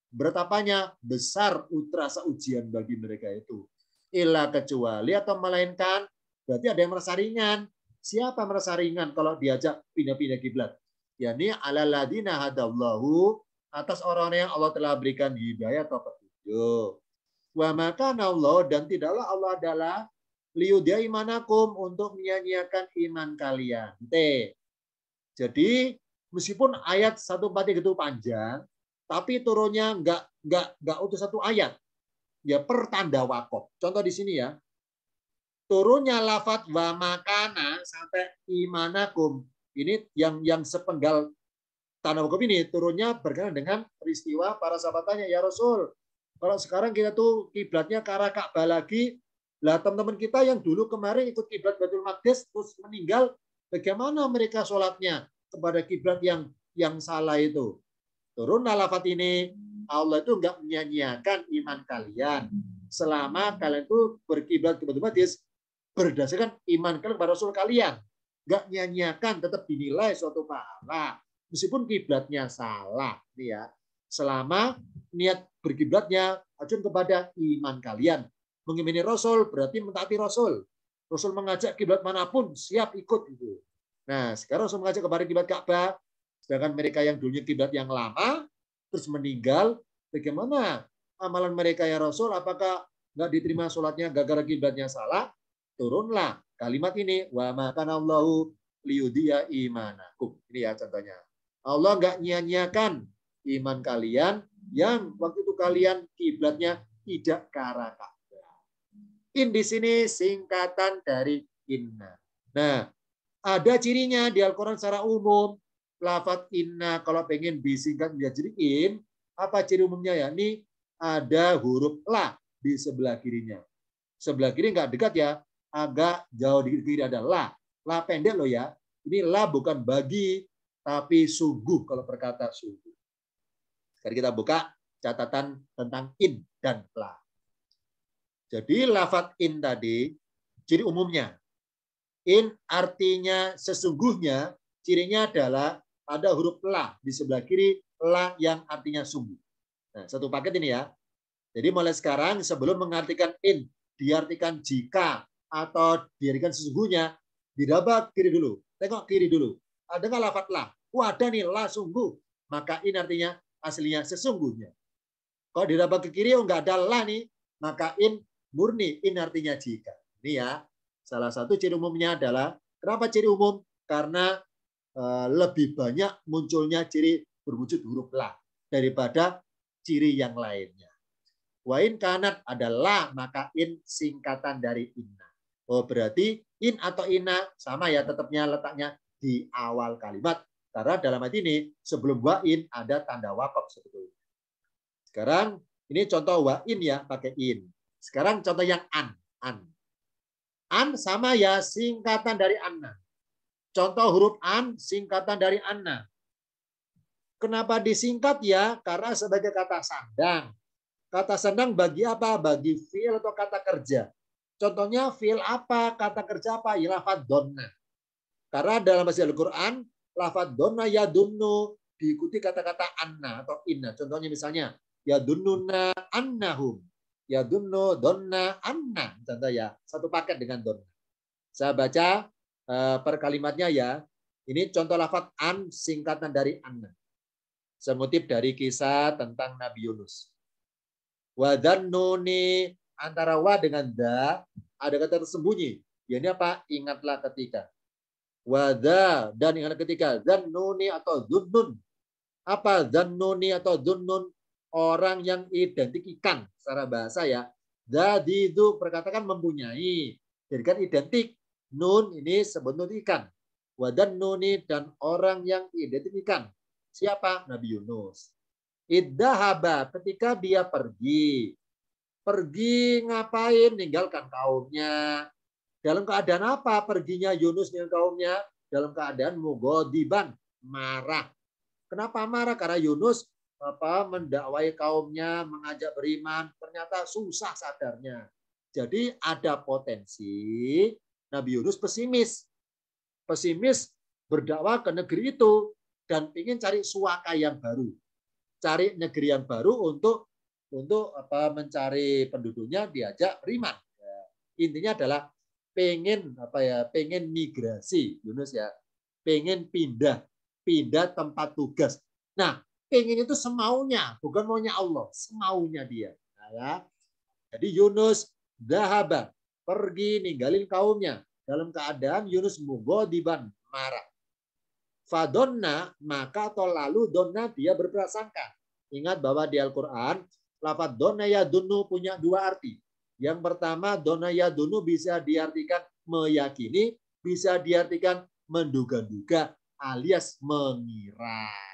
Berat apanya? Besar terasa ujian bagi mereka itu. Ila kecuali atau melainkan berarti ada yang merasa ringan. Siapa merasa ringan kalau diajak pindah-pindah kiblat? ini ala ladina hadallahu atas orang yang Allah telah berikan hidayah atau petunjuk. Wa maka Allah dan tidaklah Allah adalah liudia imanakum untuk menyanyiakan iman kalian. T. Jadi meskipun ayat satu 143 itu panjang, tapi turunnya nggak nggak nggak untuk satu ayat. Ya pertanda wakop. Contoh di sini ya. Turunnya lafat wa makana sampai imanakum. Ini yang yang sepenggal tanda wakop ini turunnya berkenaan dengan peristiwa para sahabat tanya ya Rasul. Kalau sekarang kita tuh kiblatnya ke arah Ka'bah lagi, lah teman-teman kita yang dulu kemarin ikut kiblat Baitul Maqdis terus meninggal Bagaimana mereka sholatnya kepada kiblat yang yang salah itu? Turun lafat ini, Allah itu enggak menyanyiakan iman kalian. Selama kalian itu berkiblat kepada Baptis, berdasarkan iman kalian kepada Rasul kalian. Enggak menyanyiakan tetap dinilai suatu pahala. Meskipun kiblatnya salah. Ya. Selama niat berkiblatnya acun kepada iman kalian. Mengimini Rasul berarti mentaati Rasul. Rasul mengajak kiblat manapun siap ikut itu. Nah, sekarang Rasul mengajak kemarin kiblat Ka'bah, sedangkan mereka yang dulunya kiblat yang lama terus meninggal, bagaimana amalan mereka ya Rasul? Apakah nggak diterima sholatnya gagal kiblatnya salah? Turunlah kalimat ini wa Allahu liudia imanakum. Ini ya contohnya. Allah nggak nyanyiakan iman kalian yang waktu itu kalian kiblatnya tidak ke In di sini singkatan dari inna. Nah, ada cirinya di Al-Quran secara umum. Lafat inna kalau pengen disingkat menjadi in, apa ciri umumnya ya? Ini ada huruf la di sebelah kirinya. Sebelah kiri nggak dekat ya, agak jauh di kiri ada la. La pendek loh ya. Ini la bukan bagi, tapi sungguh kalau perkata sungguh. Sekarang kita buka catatan tentang in dan la. Jadi lafat in tadi ciri umumnya. In artinya sesungguhnya, cirinya adalah ada huruf la di sebelah kiri, la yang artinya sungguh. Nah, satu paket ini ya. Jadi mulai sekarang sebelum mengartikan in, diartikan jika atau diartikan sesungguhnya, diraba kiri dulu. Tengok kiri dulu. Ada nggak lafat la? Wah, ada nih la sungguh. Maka in artinya aslinya sesungguhnya. Kalau diraba ke kiri, oh, nggak ada la nih. Maka in murni in artinya jika. Ini ya, salah satu ciri umumnya adalah kenapa ciri umum? Karena eh, lebih banyak munculnya ciri berwujud huruf la daripada ciri yang lainnya. Wain kanat adalah maka in singkatan dari inna. Oh berarti in atau inna sama ya tetapnya letaknya di awal kalimat. Karena dalam hati ini sebelum wain ada tanda wakaf sebetulnya. Sekarang ini contoh wain ya pakai in. Sekarang contoh yang an. An. An sama ya singkatan dari anna. Contoh huruf an singkatan dari anna. Kenapa disingkat ya? Karena sebagai kata sandang. Kata sandang bagi apa? Bagi fiil atau kata kerja. Contohnya fiil apa? Kata kerja apa? Ilafat donna. Karena dalam bahasa Al-Quran, lafat donna ya dunnu diikuti kata-kata anna atau inna. Contohnya misalnya, ya dunnuna annahum ya dunno donna anna contoh ya satu paket dengan donna saya baca eh, per kalimatnya ya ini contoh lafat an singkatan dari anna semutip dari kisah tentang Nabi Yunus wadannuni antara wa dengan da ada kata tersembunyi ya ini apa ingatlah ketika da dan ingatlah ketika dan nuni atau dunun apa zannuni atau dunnun orang yang identik ikan secara bahasa ya. itu perkatakan mempunyai. Jadi kan identik. Nun ini sebenarnya ikan. Wadan nuni dan orang yang identik ikan. Siapa? Nabi Yunus. Iddahaba ketika dia pergi. Pergi ngapain? Ninggalkan kaumnya. Dalam keadaan apa perginya Yunus dengan kaumnya? Dalam keadaan mugodiban, marah. Kenapa marah? Karena Yunus apa mendakwai kaumnya, mengajak beriman, ternyata susah sadarnya. Jadi ada potensi Nabi Yunus pesimis. Pesimis berdakwah ke negeri itu dan ingin cari suaka yang baru. Cari negeri yang baru untuk untuk apa mencari penduduknya diajak beriman. Intinya adalah pengen apa ya pengen migrasi Yunus ya pengen pindah pindah tempat tugas. Nah pengen itu semaunya, bukan maunya Allah, semaunya dia. Nah, ya. Jadi Yunus dahaba, pergi ninggalin kaumnya dalam keadaan Yunus mugodiban, marah. Fadonna, maka atau lalu donna dia berprasangka. Ingat bahwa di Al-Quran, lafad donna ya dunu punya dua arti. Yang pertama, donna ya dunu bisa diartikan meyakini, bisa diartikan menduga-duga alias mengira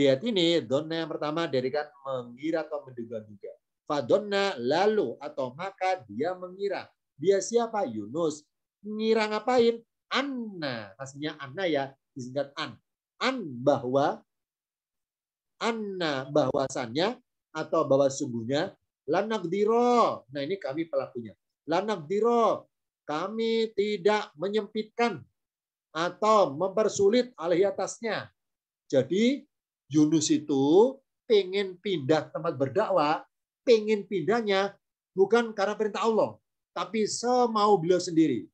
diet ini donna yang pertama dari kan mengira atau menduga-duga. Fadonna lalu atau maka dia mengira. Dia siapa? Yunus. Mengira ngapain? Anna. maksudnya Anna ya, disingkat An. An bahwa Anna bahwasannya atau bahwa sungguhnya diro. Nah ini kami pelakunya. lanak diro Kami tidak menyempitkan atau mempersulit alih atasnya. Jadi Yunus itu pengen pindah tempat berdakwah, pengen pindahnya bukan karena perintah Allah, tapi semau beliau sendiri.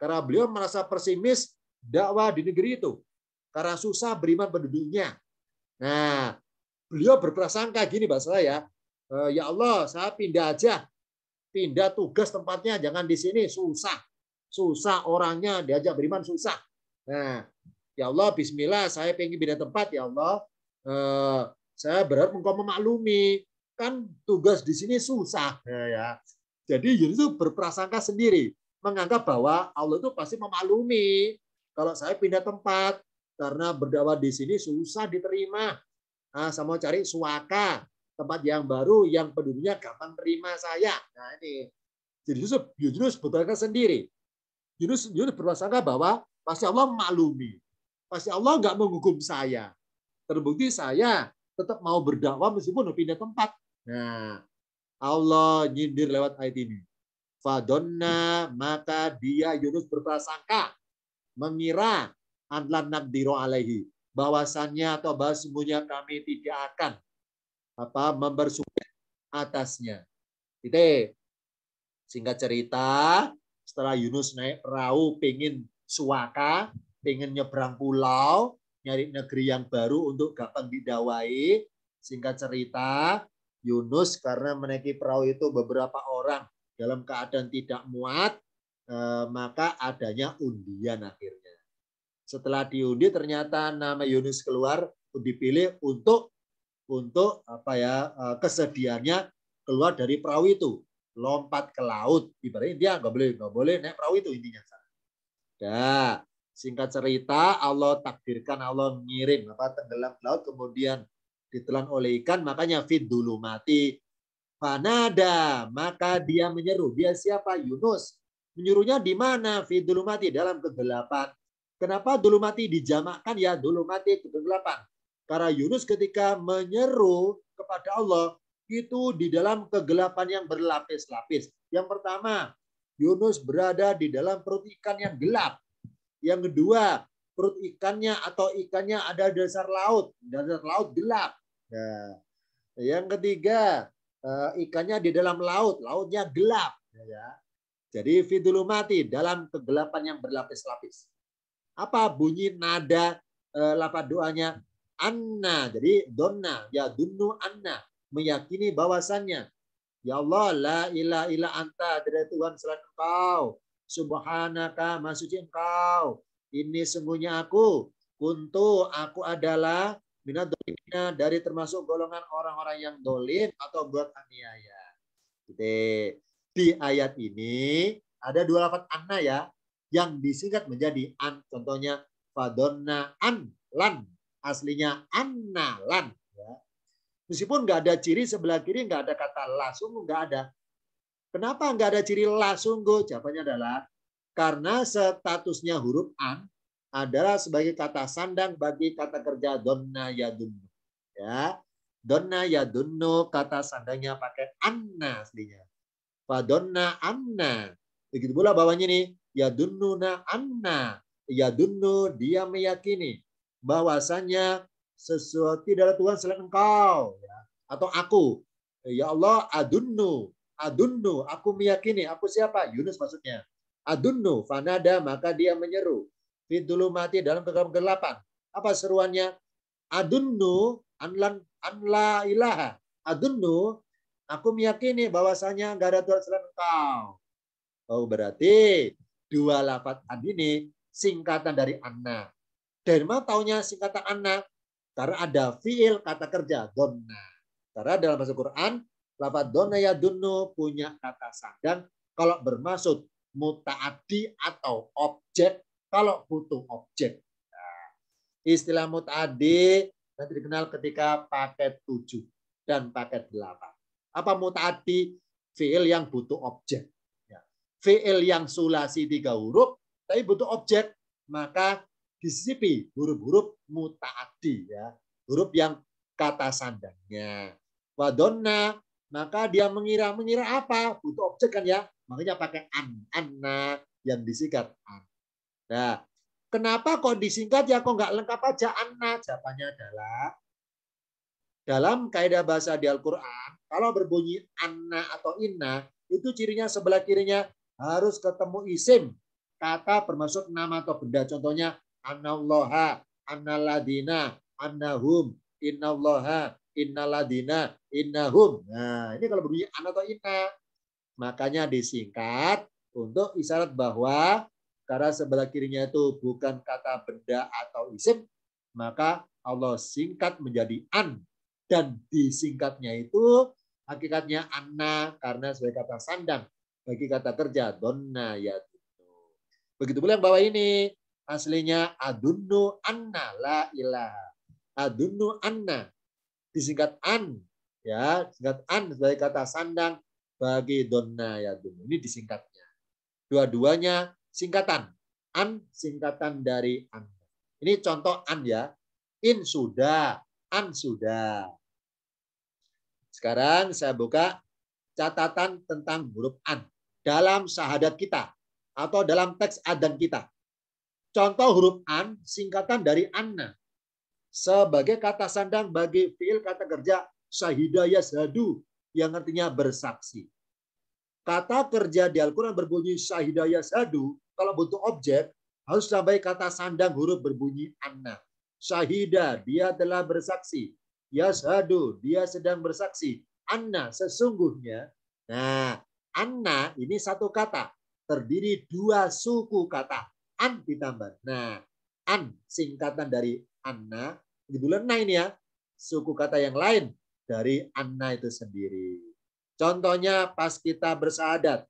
Karena beliau merasa persimis dakwah di negeri itu. Karena susah beriman penduduknya. Nah, beliau berprasangka gini bahasa saya, eh, ya Allah, saya pindah aja. Pindah tugas tempatnya, jangan di sini, susah. Susah orangnya, diajak beriman susah. Nah, ya Allah, bismillah, saya pengen pindah tempat, ya Allah. Eh, saya berharap engkau memaklumi kan tugas di sini susah ya. ya. Jadi itu berprasangka sendiri menganggap bahwa Allah itu pasti memaklumi kalau saya pindah tempat karena berdakwah di sini susah diterima. Nah, sama cari suaka tempat yang baru yang penduduknya gampang terima saya. Nah ini jadi Yusuf, Yunus berprasangka sendiri. Yunus, Yunus berprasangka bahwa pasti Allah maklumi. Pasti Allah nggak menghukum saya. Terbukti saya tetap mau berdakwah meskipun pindah tempat. Nah, Allah nyindir lewat ayat ini. Fadonna maka dia Yunus berprasangka mengira adlan nabdiro alaihi bahwasannya atau bahas semuanya kami tidak akan apa mempersulit atasnya. Itu singkat cerita setelah Yunus naik perahu pengen suaka, pengen nyebrang pulau, nyari negeri yang baru untuk gampang didawai. Singkat cerita, Yunus karena menaiki perahu itu beberapa orang dalam keadaan tidak muat, eh, maka adanya undian akhirnya. Setelah diundi ternyata nama Yunus keluar dipilih untuk untuk apa ya eh, kesediaannya keluar dari perahu itu lompat ke laut ibaratnya dia nggak boleh nggak boleh naik perahu itu intinya nah Singkat cerita, Allah takdirkan Allah ngirim apa tenggelam laut kemudian ditelan oleh ikan, makanya fit dulu mati. panada maka dia menyeru. Dia siapa? Yunus. Menyuruhnya di mana? Fit dulu mati dalam kegelapan. Kenapa dulu mati dijamakkan ya dulu mati kegelapan? Karena Yunus ketika menyeru kepada Allah itu di dalam kegelapan yang berlapis-lapis. Yang pertama, Yunus berada di dalam perut ikan yang gelap. Yang kedua, perut ikannya atau ikannya ada dasar laut, dasar laut gelap. Ya. yang ketiga, eh, ikannya di dalam laut, lautnya gelap. Ya. Jadi fidulumati dalam kegelapan yang berlapis-lapis. Apa bunyi nada eh, lapat doanya? Anna, jadi donna, ya dunnu anna, meyakini bahwasannya. Ya Allah, la ilaha illa anta, tidak Tuhan selain engkau Subhanaka masuci engkau. Ini sungguhnya aku. Kuntu aku adalah minat dolimina dari termasuk golongan orang-orang yang dolim atau buat aniaya. Jadi di ayat ini ada dua lafaz anna ya yang disingkat menjadi an. Contohnya fadonna an lan aslinya anna lan. Ya. Meskipun nggak ada ciri sebelah kiri nggak ada kata la, sungguh nggak ada. Kenapa enggak ada ciri la sungguh? Jawabannya adalah karena statusnya huruf an adalah sebagai kata sandang bagi kata kerja donna yadunnu. Ya. Donna yadunnu kata sandangnya pakai anna aslinya. donna anna. Begitu pula bawahnya nih yadunnuna anna. Yadunnu dia meyakini bahwasanya sesuatu tidak ada Tuhan selain engkau ya. atau aku. Ya Allah adunnu Adunnu, aku meyakini, aku siapa? Yunus maksudnya. Adunnu, fanada, maka dia menyeru. Fidulu mati dalam kegelapan. Apa seruannya? Adunnu, anlan, anla ilaha. Adunnu, aku meyakini bahwasanya nggak ada Tuhan selain engkau. Oh berarti dua lapat ad ini singkatan dari anna. Dari mana taunya singkatan anna? Karena ada fiil kata kerja donna. Karena dalam bahasa Quran ya yadunnu punya kata sandang. Kalau bermaksud mutaati atau objek. Kalau butuh objek. Nah, istilah mutaadi nanti dikenal ketika paket 7 dan paket 8. Apa mutaati? Fi'il yang butuh objek. ya. Fi'il yang sulasi tiga huruf, tapi butuh objek. Maka disisipi huruf-huruf mutaadi, ya Huruf yang kata sandangnya. Wadonna maka dia mengira-mengira apa? Butuh objek kan ya. Makanya pakai an, anna yang disingkat an. Nah, kenapa kok disingkat ya kok nggak lengkap aja anak Jawabannya adalah dalam kaidah bahasa di Al-Qur'an, kalau berbunyi anna atau inna, itu cirinya sebelah kirinya harus ketemu isim kata bermaksud nama atau benda. Contohnya anna hum, inna innallaha, innaladina, innahum. Nah, ini kalau berbunyi an atau inna. Makanya disingkat untuk isyarat bahwa karena sebelah kirinya itu bukan kata benda atau isim, maka Allah singkat menjadi an. Dan disingkatnya itu hakikatnya anna karena sebagai kata sandang. Bagi kata kerja, donna ya. Begitu pula yang bawah ini. Aslinya adunnu anna la ilaha, Adunnu anna disingkat an ya singkat an sebagai kata sandang bagi donna ya ini disingkatnya dua-duanya singkatan an singkatan dari an ini contoh an ya in sudah an sudah sekarang saya buka catatan tentang huruf an dalam syahadat kita atau dalam teks adan kita contoh huruf an singkatan dari anna sebagai kata sandang bagi fiil kata kerja syahidaya sadu yang artinya bersaksi. Kata kerja di Al-Quran berbunyi syahidaya sadu, kalau butuh objek, harus sampai kata sandang huruf berbunyi anna. Syahida, dia telah bersaksi. ya sadu dia sedang bersaksi. Anna, sesungguhnya. Nah, anna ini satu kata. Terdiri dua suku kata. An ditambah. Nah, an singkatan dari anna di bulan na ini ya suku kata yang lain dari anna itu sendiri. Contohnya pas kita bersahadat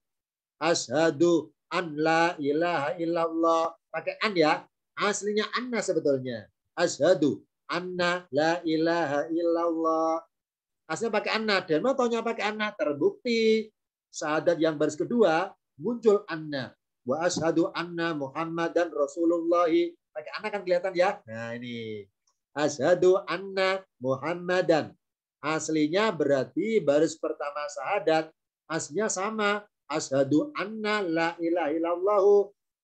ashadu an la ilaha illallah pakai an ya aslinya anna sebetulnya ashadu anna la ilaha illallah aslinya pakai anna dan mau pakai anna terbukti sahadat yang baris kedua muncul anna wa ashadu anna Muhammad dan rasulullah Pakai anak kan kelihatan ya. Nah ini. Ashadu anna Muhammadan. Aslinya berarti baris pertama syahadat. Aslinya sama. Ashadu anna la ilaha illallah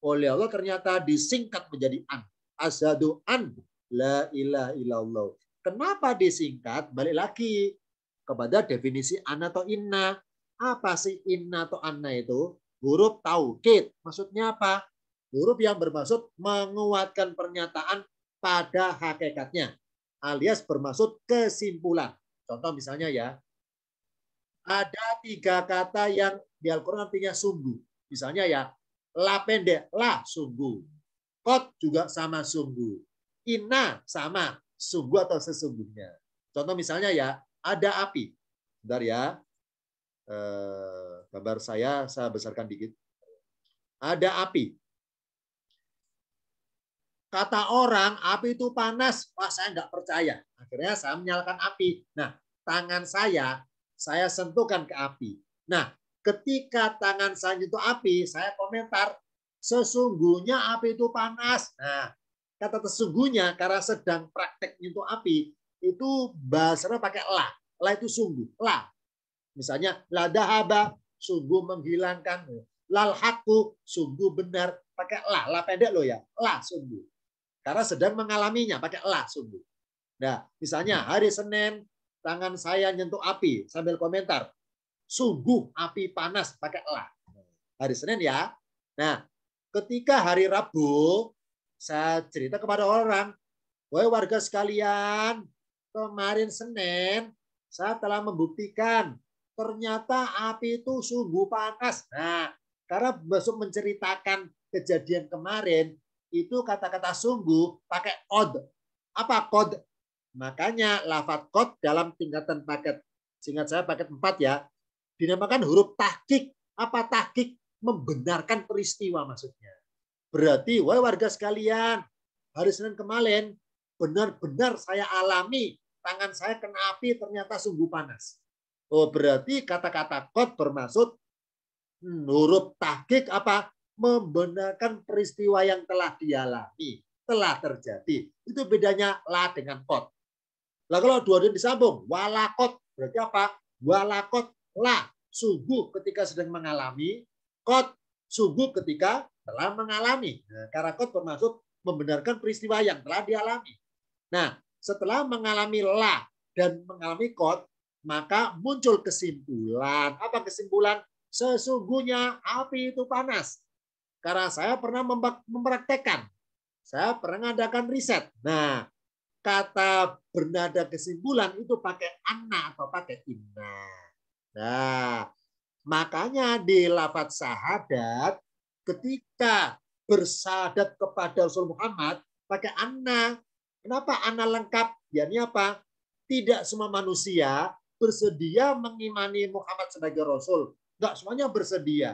Oleh Allah ternyata disingkat menjadi an. Ashadu an la ilaha illallah. Kenapa disingkat? Balik lagi kepada definisi an atau inna. Apa sih inna atau anna itu? Huruf taukid. Maksudnya apa? Huruf yang bermaksud menguatkan pernyataan pada hakikatnya, alias bermaksud kesimpulan. Contoh misalnya ya, ada tiga kata yang di Al-Quran artinya sungguh. Misalnya ya, la pendek, la sungguh. Kot juga sama sungguh. Ina sama, sungguh atau sesungguhnya. Contoh misalnya ya, ada api. Bentar ya, eh, gambar saya, saya besarkan dikit. Ada api. Kata orang, api itu panas. Wah, saya nggak percaya. Akhirnya saya menyalakan api. Nah, tangan saya, saya sentuhkan ke api. Nah, ketika tangan saya itu api, saya komentar, sesungguhnya api itu panas. Nah, kata sesungguhnya karena sedang praktek nyentuh api, itu bahasanya pakai lah. La itu sungguh, lah. Misalnya, la dahaba, sungguh menghilangkan. Lalhaku, sungguh benar. Pakai lah la pendek loh ya. lah sungguh. Karena sedang mengalaminya, pakai lah sungguh. Nah, misalnya hmm. hari Senin, tangan saya nyentuh api sambil komentar. Sungguh api panas, pakai lah. Hari Senin ya. Nah, ketika hari Rabu, saya cerita kepada orang, Woi warga sekalian, kemarin Senin saya telah membuktikan ternyata api itu sungguh panas. Nah, karena besok menceritakan kejadian kemarin, itu kata-kata sungguh pakai od. Apa kod? Makanya lafat kod dalam tingkatan paket. Singkat saya paket 4 ya. Dinamakan huruf tahkik. Apa tahkik? Membenarkan peristiwa maksudnya. Berarti, wah warga sekalian, hari Senin kemarin benar-benar saya alami tangan saya kena api ternyata sungguh panas. Oh berarti kata-kata kod bermaksud hmm, huruf tahkik apa? membenarkan peristiwa yang telah dialami, telah terjadi. Itu bedanya la dengan kot. Lalu kalau dua itu disambung, walakot berarti apa? Walakot la subuh ketika sedang mengalami, kot subuh ketika telah mengalami. Nah, kot termasuk membenarkan peristiwa yang telah dialami. Nah, setelah mengalami la dan mengalami kot, maka muncul kesimpulan. Apa kesimpulan? Sesungguhnya api itu panas. Karena saya pernah mempraktekkan. Saya pernah mengadakan riset. Nah, kata bernada kesimpulan itu pakai anna atau pakai inna. Nah, makanya di lafaz syahadat ketika bersahadat kepada Rasul Muhammad pakai anna. Kenapa anna lengkap? Ya, ini apa? Tidak semua manusia bersedia mengimani Muhammad sebagai Rasul. Enggak semuanya bersedia.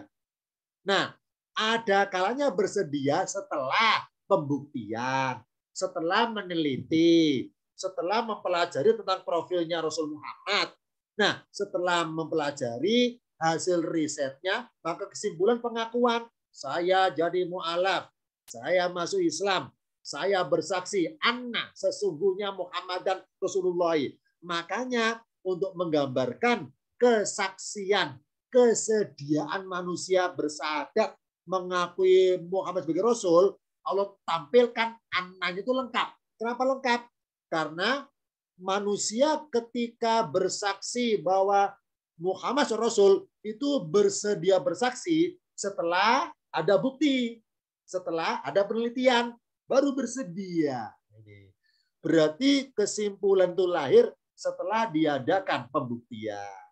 Nah, ada kalanya bersedia setelah pembuktian, setelah meneliti, setelah mempelajari tentang profilnya Rasul Muhammad. Nah, setelah mempelajari hasil risetnya, maka kesimpulan pengakuan, saya jadi mu'alaf, saya masuk Islam, saya bersaksi, anna sesungguhnya Muhammad dan Rasulullah. Makanya untuk menggambarkan kesaksian, kesediaan manusia bersadat mengakui Muhammad sebagai Rasul, Allah tampilkan anaknya itu lengkap. Kenapa lengkap? Karena manusia ketika bersaksi bahwa Muhammad Rasul itu bersedia bersaksi setelah ada bukti, setelah ada penelitian, baru bersedia. Berarti kesimpulan itu lahir setelah diadakan pembuktian.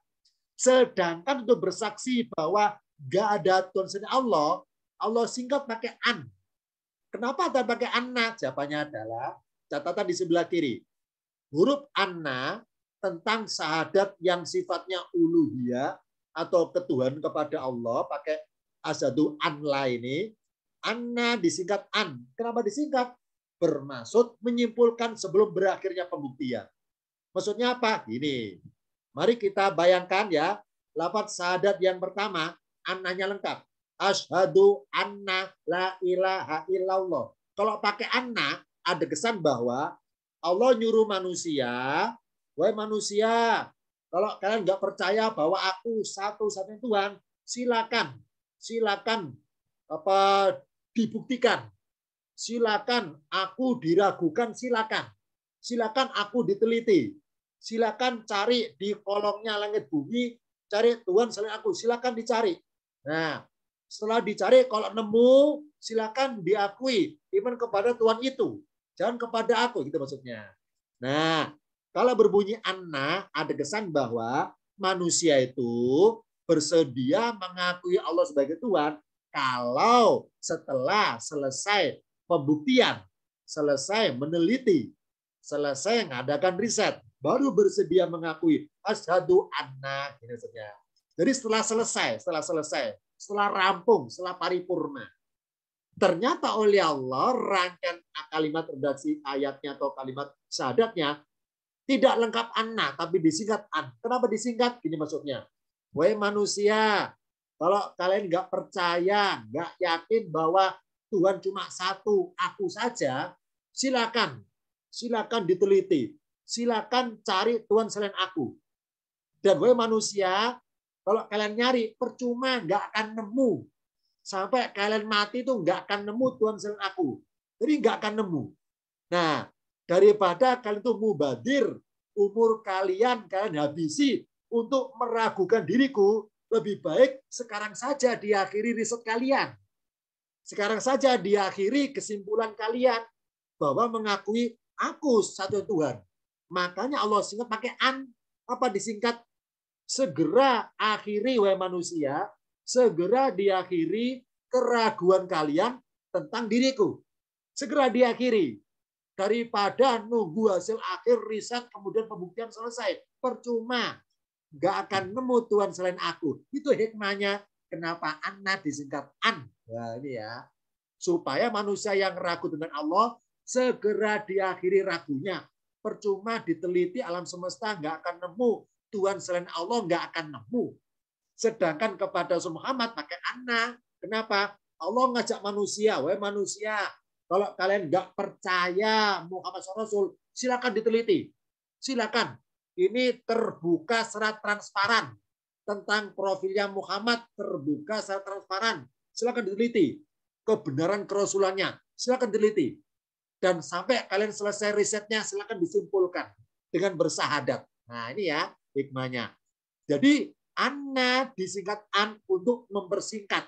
Sedangkan untuk bersaksi bahwa gak ada Tuhan sendiri Allah, Allah singkat pakai an. Kenapa tak pakai anna? Jawabannya adalah catatan di sebelah kiri. Huruf anna tentang sahadat yang sifatnya uluhiyah atau ketuhan kepada Allah pakai asadu anla ini. Anna disingkat an. Kenapa disingkat? Bermaksud menyimpulkan sebelum berakhirnya pembuktian. Maksudnya apa? Ini. Mari kita bayangkan ya, lafaz sahadat yang pertama annanya lengkap. Ashadu anna la ilaha illallah. Kalau pakai anna, ada kesan bahwa Allah nyuruh manusia, wahai manusia, kalau kalian nggak percaya bahwa aku satu-satunya Tuhan, silakan, silakan apa dibuktikan. Silakan aku diragukan, silakan. Silakan aku diteliti. Silakan cari di kolongnya langit bumi, cari Tuhan selain aku. Silakan dicari. Nah, setelah dicari kalau nemu silakan diakui iman kepada Tuhan itu. Jangan kepada aku gitu maksudnya. Nah, kalau berbunyi anna ada kesan bahwa manusia itu bersedia mengakui Allah sebagai Tuhan kalau setelah selesai pembuktian, selesai meneliti, selesai mengadakan riset, baru bersedia mengakui asyhadu anna gitu maksudnya. Jadi setelah selesai, setelah selesai, setelah rampung, setelah paripurna. Ternyata oleh Allah rangkaian kalimat redaksi ayatnya atau kalimat syahadatnya tidak lengkap anak, tapi disingkat an. Kenapa disingkat? Ini maksudnya. Wahai manusia, kalau kalian nggak percaya, nggak yakin bahwa Tuhan cuma satu, aku saja, silakan, silakan diteliti, silakan cari Tuhan selain aku. Dan wahai manusia, kalau kalian nyari, percuma nggak akan nemu. Sampai kalian mati itu nggak akan nemu Tuhan selain aku. Jadi nggak akan nemu. Nah, daripada kalian itu mubadir, umur kalian kalian habisi untuk meragukan diriku, lebih baik sekarang saja diakhiri riset kalian. Sekarang saja diakhiri kesimpulan kalian bahwa mengakui aku satu Tuhan. Makanya Allah singkat pakai an apa disingkat segera akhiri wahai manusia, segera diakhiri keraguan kalian tentang diriku. Segera diakhiri. Daripada nunggu hasil akhir riset kemudian pembuktian selesai. Percuma. Gak akan nemu Tuhan selain aku. Itu hikmahnya. Kenapa anna disingkat an. Nah, ini ya. Supaya manusia yang ragu dengan Allah segera diakhiri ragunya. Percuma diteliti alam semesta nggak akan nemu Tuhan selain Allah nggak akan nemu. Sedangkan kepada Rasul Muhammad pakai anak. Kenapa? Allah ngajak manusia, wah manusia, kalau kalian nggak percaya Muhammad Rasul, silakan diteliti. Silakan. Ini terbuka secara transparan tentang profilnya Muhammad terbuka secara transparan. Silakan diteliti kebenaran kerasulannya. Silakan diteliti. Dan sampai kalian selesai risetnya, silakan disimpulkan dengan bersahadat. Nah ini ya, hikmahnya. Jadi anna disingkat an untuk mempersingkat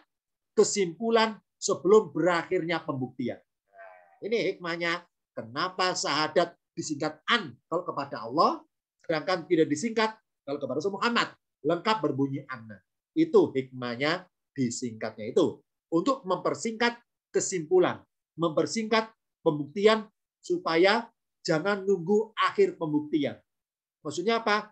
kesimpulan sebelum berakhirnya pembuktian. Nah, ini hikmahnya kenapa sahadat disingkat an kalau kepada Allah, sedangkan tidak disingkat kalau kepada Rasul Muhammad. Lengkap berbunyi anna. Itu hikmahnya disingkatnya itu. Untuk mempersingkat kesimpulan, mempersingkat pembuktian supaya jangan nunggu akhir pembuktian. Maksudnya apa?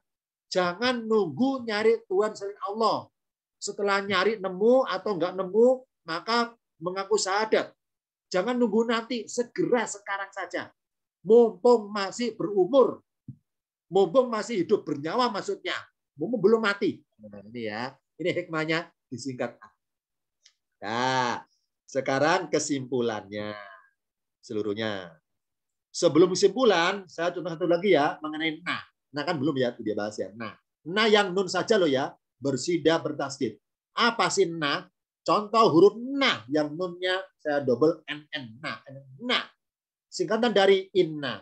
Jangan nunggu nyari Tuhan selain Allah. Setelah nyari nemu atau enggak nemu, maka mengaku syahadat. Jangan nunggu nanti, segera sekarang saja. Mumpung masih berumur, mumpung masih hidup bernyawa maksudnya, mumpung belum mati. Nah, ini ya, ini hikmahnya disingkat. Nah, sekarang kesimpulannya seluruhnya. Sebelum kesimpulan, saya contoh satu lagi ya mengenai nah. Nah kan belum ya dia bahas ya. Nah, nah yang nun saja loh ya bersida bertasdid. Apa sih nah? Contoh huruf nah yang nunnya saya double nn nah nah singkatan dari inna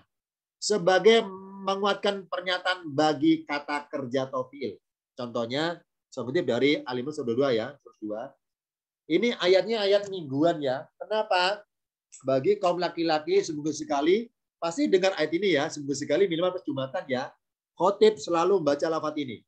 sebagai menguatkan pernyataan bagi kata kerja atau fiil. Contohnya seperti dari alimus imran dua ya, dua Ini ayatnya ayat mingguan ya. Kenapa? Bagi kaum laki-laki seminggu sekali, pasti dengar ayat ini ya, seminggu sekali minimal pas ya khotib selalu baca lafat ini.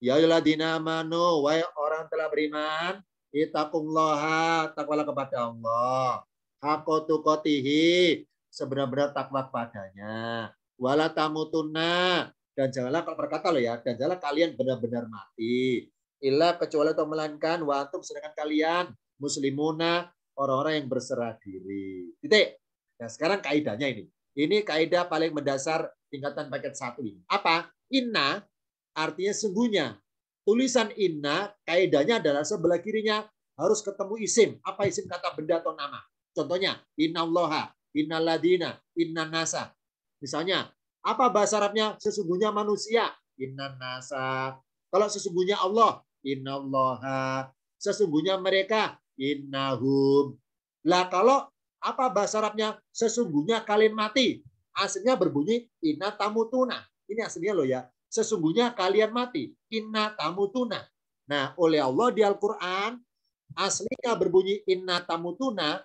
Ya ayyuhalladzina amanu, wahai orang telah beriman, ittaqullaha, takwalah kepada Allah. Hakku tuqatihi, sebenar-benar takwa kepadanya. Wala tamutunna, dan janganlah kalau berkata loh ya, dan janganlah kalian benar-benar mati. Illa kecuali atau melainkan wantum sedangkan kalian muslimuna orang-orang yang berserah diri. Titik. Nah, sekarang kaidahnya ini. Ini kaidah paling mendasar tingkatan paket satu ini. Apa? Inna artinya sungguhnya. Tulisan inna kaidahnya adalah sebelah kirinya harus ketemu isim. Apa isim kata benda atau nama? Contohnya inna innaladina, inna ladina, inna nasa. Misalnya, apa bahasa Arabnya? Sesungguhnya manusia, inna nasa. Kalau sesungguhnya Allah, inna innallaha. Sesungguhnya mereka, innahum. Lah kalau apa bahasa Arabnya? Sesungguhnya kalian mati. Aslinya berbunyi inna tamutuna. Ini aslinya loh ya. Sesungguhnya kalian mati. Inna tamutuna. Nah, oleh Allah di Al-Quran, aslinya berbunyi inna tamutuna.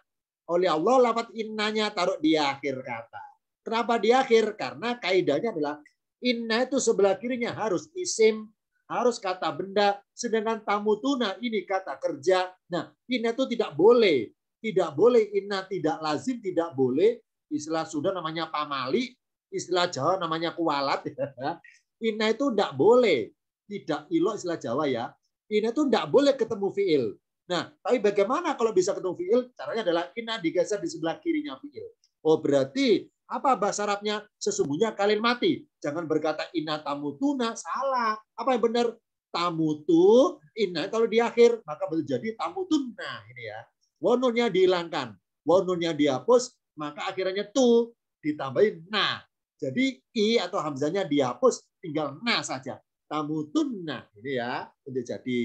Oleh Allah lafat innanya taruh di akhir kata. Kenapa di akhir? Karena kaidahnya adalah inna itu sebelah kirinya harus isim, harus kata benda, sedangkan tamu tuna ini kata kerja. Nah, inna itu tidak boleh tidak boleh inna tidak lazim tidak boleh istilah sudah namanya pamali istilah Jawa namanya kualat inna itu tidak boleh tidak ilo istilah Jawa ya inna itu tidak boleh ketemu fiil nah tapi bagaimana kalau bisa ketemu fiil caranya adalah inna digeser di sebelah kirinya fiil oh berarti apa bahasa Arabnya sesungguhnya kalian mati jangan berkata inna tamu tuna salah apa yang benar tamu tu inna kalau di akhir maka boleh jadi tamu tuna ini ya wonunya dihilangkan. wonunya dihapus, maka akhirnya tu ditambahin na. Jadi i atau hamzahnya dihapus, tinggal na saja. Tamutunna. Ini ya, untuk jadi.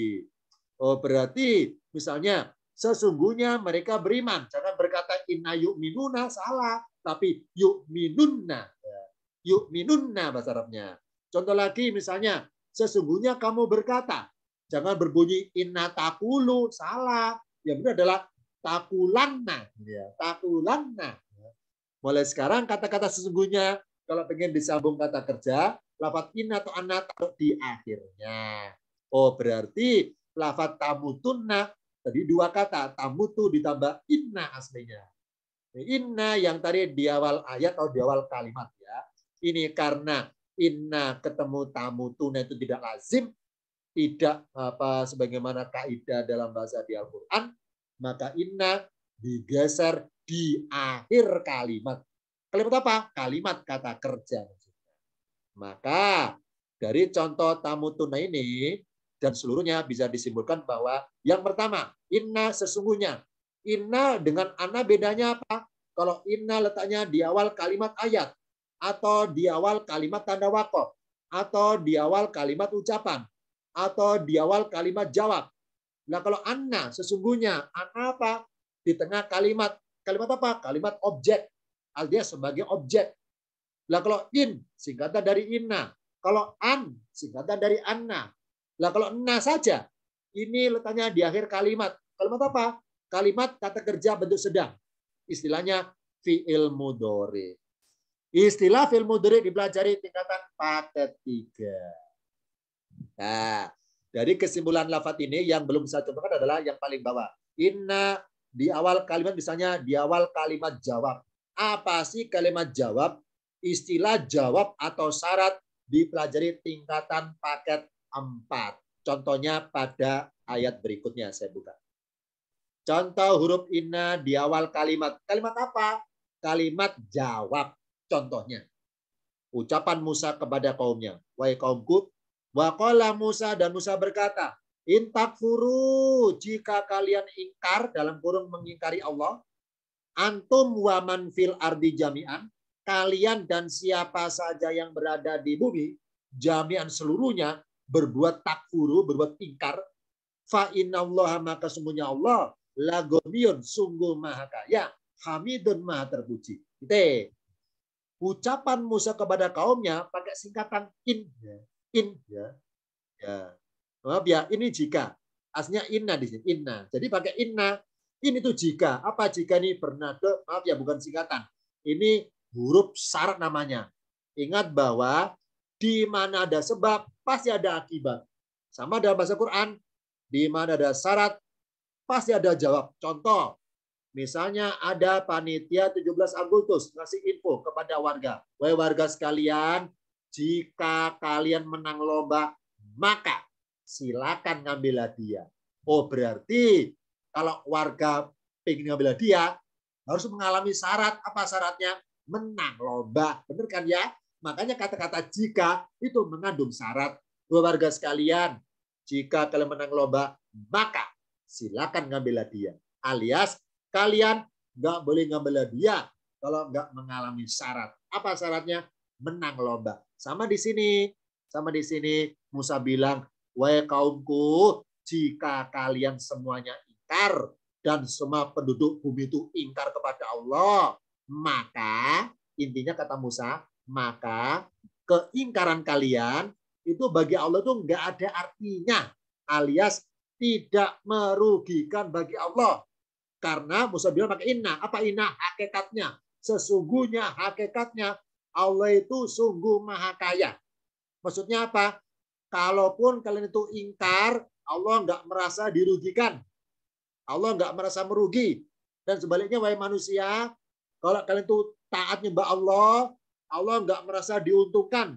Oh, berarti misalnya sesungguhnya mereka beriman. Jangan berkata inna yuk minuna, salah. Tapi yuk minunna. Yuk ya. minunna bahasa Arabnya. Contoh lagi misalnya, sesungguhnya kamu berkata. Jangan berbunyi inna takulu, salah. Yang benar adalah takulanna ya takulanna mulai sekarang kata-kata sesungguhnya kalau pengen disambung kata kerja lafat inna atau anna taruh di akhirnya oh berarti lafat tamutunna tadi dua kata tamutu ditambah inna aslinya inna yang tadi di awal ayat atau di awal kalimat ya ini karena inna ketemu tamutuna itu tidak lazim tidak apa sebagaimana kaidah dalam bahasa di Al-Qur'an maka inna digeser di akhir kalimat. Kalimat apa? Kalimat kata kerja. Maka dari contoh tamu tuna ini dan seluruhnya bisa disimpulkan bahwa yang pertama, inna sesungguhnya. Inna dengan ana bedanya apa? Kalau inna letaknya di awal kalimat ayat atau di awal kalimat tanda wakof atau di awal kalimat ucapan atau di awal kalimat jawab Nah kalau anna sesungguhnya anna apa? Di tengah kalimat kalimat apa? Kalimat objek. Dia sebagai objek. Nah, kalau in singkatan dari inna. Kalau an singkatan dari anna. Nah, kalau enna saja ini letaknya di akhir kalimat. Kalimat apa? Kalimat kata kerja bentuk sedang. Istilahnya fi'il mudhari. Istilah fi'il mudhari dipelajari tingkatan paket tiga. Nah, dari kesimpulan lafat ini yang belum saya contohkan adalah yang paling bawah. Inna di awal kalimat misalnya di awal kalimat jawab. Apa sih kalimat jawab? Istilah jawab atau syarat dipelajari tingkatan paket 4. Contohnya pada ayat berikutnya saya buka. Contoh huruf inna di awal kalimat. Kalimat apa? Kalimat jawab. Contohnya. Ucapan Musa kepada kaumnya. Wahai kaumku, Wakola Musa dan Musa berkata, Intak furu jika kalian ingkar dalam kurung mengingkari Allah, antum waman fil ardi jami'an, kalian dan siapa saja yang berada di bumi, jami'an seluruhnya berbuat takfuru, berbuat ingkar, fa inna Allah maka semuanya Allah lagonion sungguh maha kaya, hamidun maha terpuji. Itu ucapan Musa kepada kaumnya pakai singkatan in in ya ya maaf oh, ya ini jika asnya inna di sini inna jadi pakai inna ini tuh jika apa jika ini Bernardo maaf ya bukan singkatan ini huruf syarat namanya ingat bahwa di mana ada sebab pasti ada akibat sama dalam bahasa Quran di mana ada syarat pasti ada jawab contoh Misalnya ada panitia 17 Agustus ngasih info kepada warga. wah warga sekalian, jika kalian menang lomba, maka silakan ngambil hadiah. Oh berarti kalau warga pengen ngambil hadiah, harus mengalami syarat. Apa syaratnya? Menang lomba. Benar kan ya? Makanya kata-kata jika itu mengandung syarat. Dua warga sekalian, jika kalian menang lomba, maka silakan ngambil hadiah. Alias kalian nggak boleh ngambil hadiah kalau nggak mengalami syarat. Apa syaratnya? menang lomba. Sama di sini, sama di sini Musa bilang, "Wahai kaumku, jika kalian semuanya ingkar dan semua penduduk bumi itu ingkar kepada Allah, maka intinya kata Musa, maka keingkaran kalian itu bagi Allah itu nggak ada artinya alias tidak merugikan bagi Allah. Karena Musa bilang pakai inna. Apa inna? Hakikatnya. Sesungguhnya hakikatnya Allah itu sungguh maha kaya. Maksudnya apa? Kalaupun kalian itu ingkar, Allah nggak merasa dirugikan. Allah nggak merasa merugi. Dan sebaliknya, wahai manusia, kalau kalian itu taat nyembah Allah, Allah nggak merasa diuntungkan.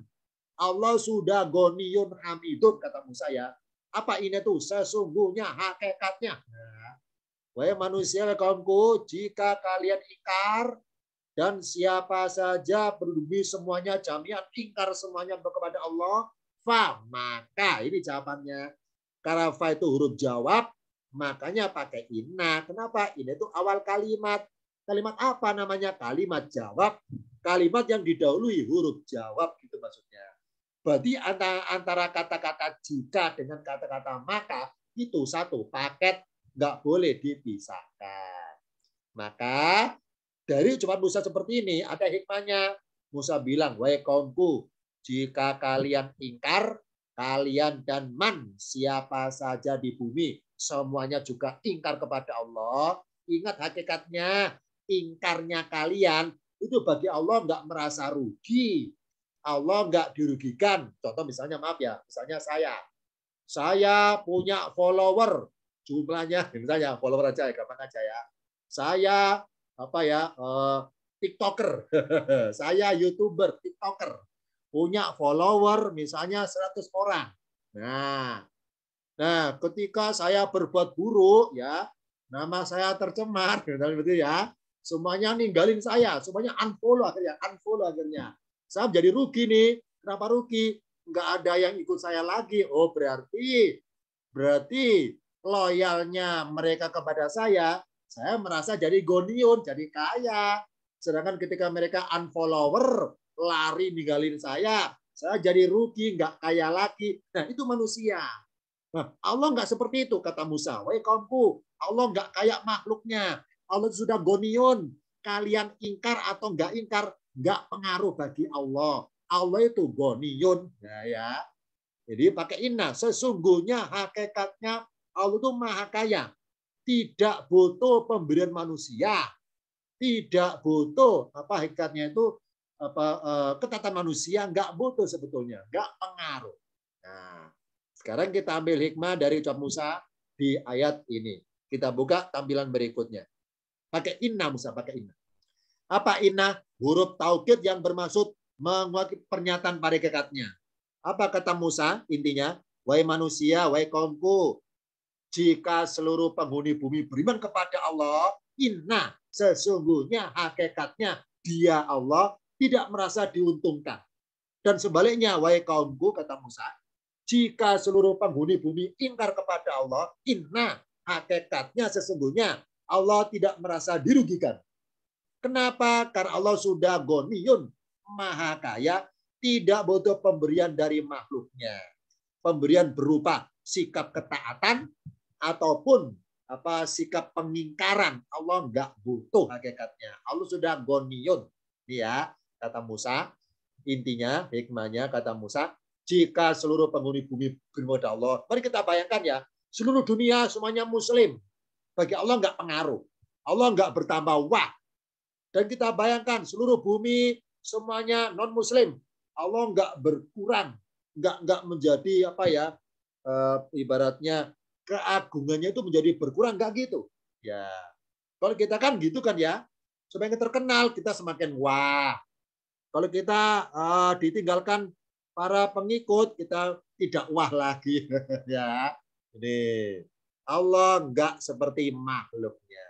Allah sudah goniun hamidun, kata Musa ya. Apa ini tuh? Sesungguhnya hakikatnya. Nah, wahai manusia, kaumku, jika kalian ingkar, dan siapa saja berlumi semuanya jamian ingkar semuanya kepada Allah fa maka ini jawabannya karena fa itu huruf jawab makanya pakai inna kenapa ini itu awal kalimat kalimat apa namanya kalimat jawab kalimat yang didahului huruf jawab gitu maksudnya berarti antara antara kata-kata jika dengan kata-kata maka itu satu paket nggak boleh dipisahkan maka dari ucapan Musa seperti ini ada hikmahnya. Musa bilang, "Wahai kaumku, jika kalian ingkar, kalian dan man siapa saja di bumi semuanya juga ingkar kepada Allah. Ingat hakikatnya, ingkarnya kalian itu bagi Allah nggak merasa rugi. Allah nggak dirugikan. Contoh misalnya maaf ya, misalnya saya. Saya punya follower jumlahnya misalnya follower aja ya, gampang aja ya. Saya apa ya uh, TikToker, saya YouTuber, TikToker, punya follower misalnya 100 orang. Nah, nah ketika saya berbuat buruk ya, nama saya tercemar, begitu ya. Semuanya ninggalin saya, semuanya unfollow akhirnya, unfollow akhirnya. Saya jadi rugi nih. Kenapa rugi? Nggak ada yang ikut saya lagi. Oh, berarti berarti loyalnya mereka kepada saya saya merasa jadi goniun, jadi kaya. Sedangkan ketika mereka unfollower, lari ninggalin saya, saya jadi rugi, nggak kaya lagi. Nah itu manusia. Nah, Allah nggak seperti itu kata Musa. Wei kaumku, Allah nggak kayak makhluknya. Allah sudah goniun. Kalian ingkar atau nggak ingkar, nggak pengaruh bagi Allah. Allah itu goniun. Ya, nah, ya. Jadi pakai inna. Sesungguhnya hakikatnya Allah itu maha kaya tidak butuh pemberian manusia, tidak butuh apa hikatnya itu apa eh, ketatan manusia nggak butuh sebetulnya, nggak pengaruh. Nah, sekarang kita ambil hikmah dari ucap Musa di ayat ini. Kita buka tampilan berikutnya. Pakai inna Musa, pakai inna. Apa inna? Huruf taukid yang bermaksud menguatkan pernyataan pada kekatnya. Apa kata Musa intinya? Wai manusia, wai kaumku, jika seluruh penghuni bumi beriman kepada Allah, inna sesungguhnya hakikatnya dia Allah tidak merasa diuntungkan. Dan sebaliknya, wahai kaumku, kata Musa, jika seluruh penghuni bumi ingkar kepada Allah, inna hakikatnya sesungguhnya Allah tidak merasa dirugikan. Kenapa? Karena Allah sudah goniun, maha kaya, tidak butuh pemberian dari makhluknya. Pemberian berupa sikap ketaatan, ataupun apa sikap pengingkaran Allah nggak butuh hakikatnya Allah sudah gonion nih ya kata Musa intinya hikmahnya kata Musa jika seluruh penghuni bumi bermoda Allah mari kita bayangkan ya seluruh dunia semuanya muslim bagi Allah nggak pengaruh Allah nggak bertambah wah dan kita bayangkan seluruh bumi semuanya non muslim Allah nggak berkurang nggak nggak menjadi apa ya eh, ibaratnya keagungannya itu menjadi berkurang nggak gitu ya kalau kita kan gitu kan ya semakin terkenal kita semakin wah kalau kita uh, ditinggalkan para pengikut kita tidak wah lagi ya jadi Allah nggak seperti makhluknya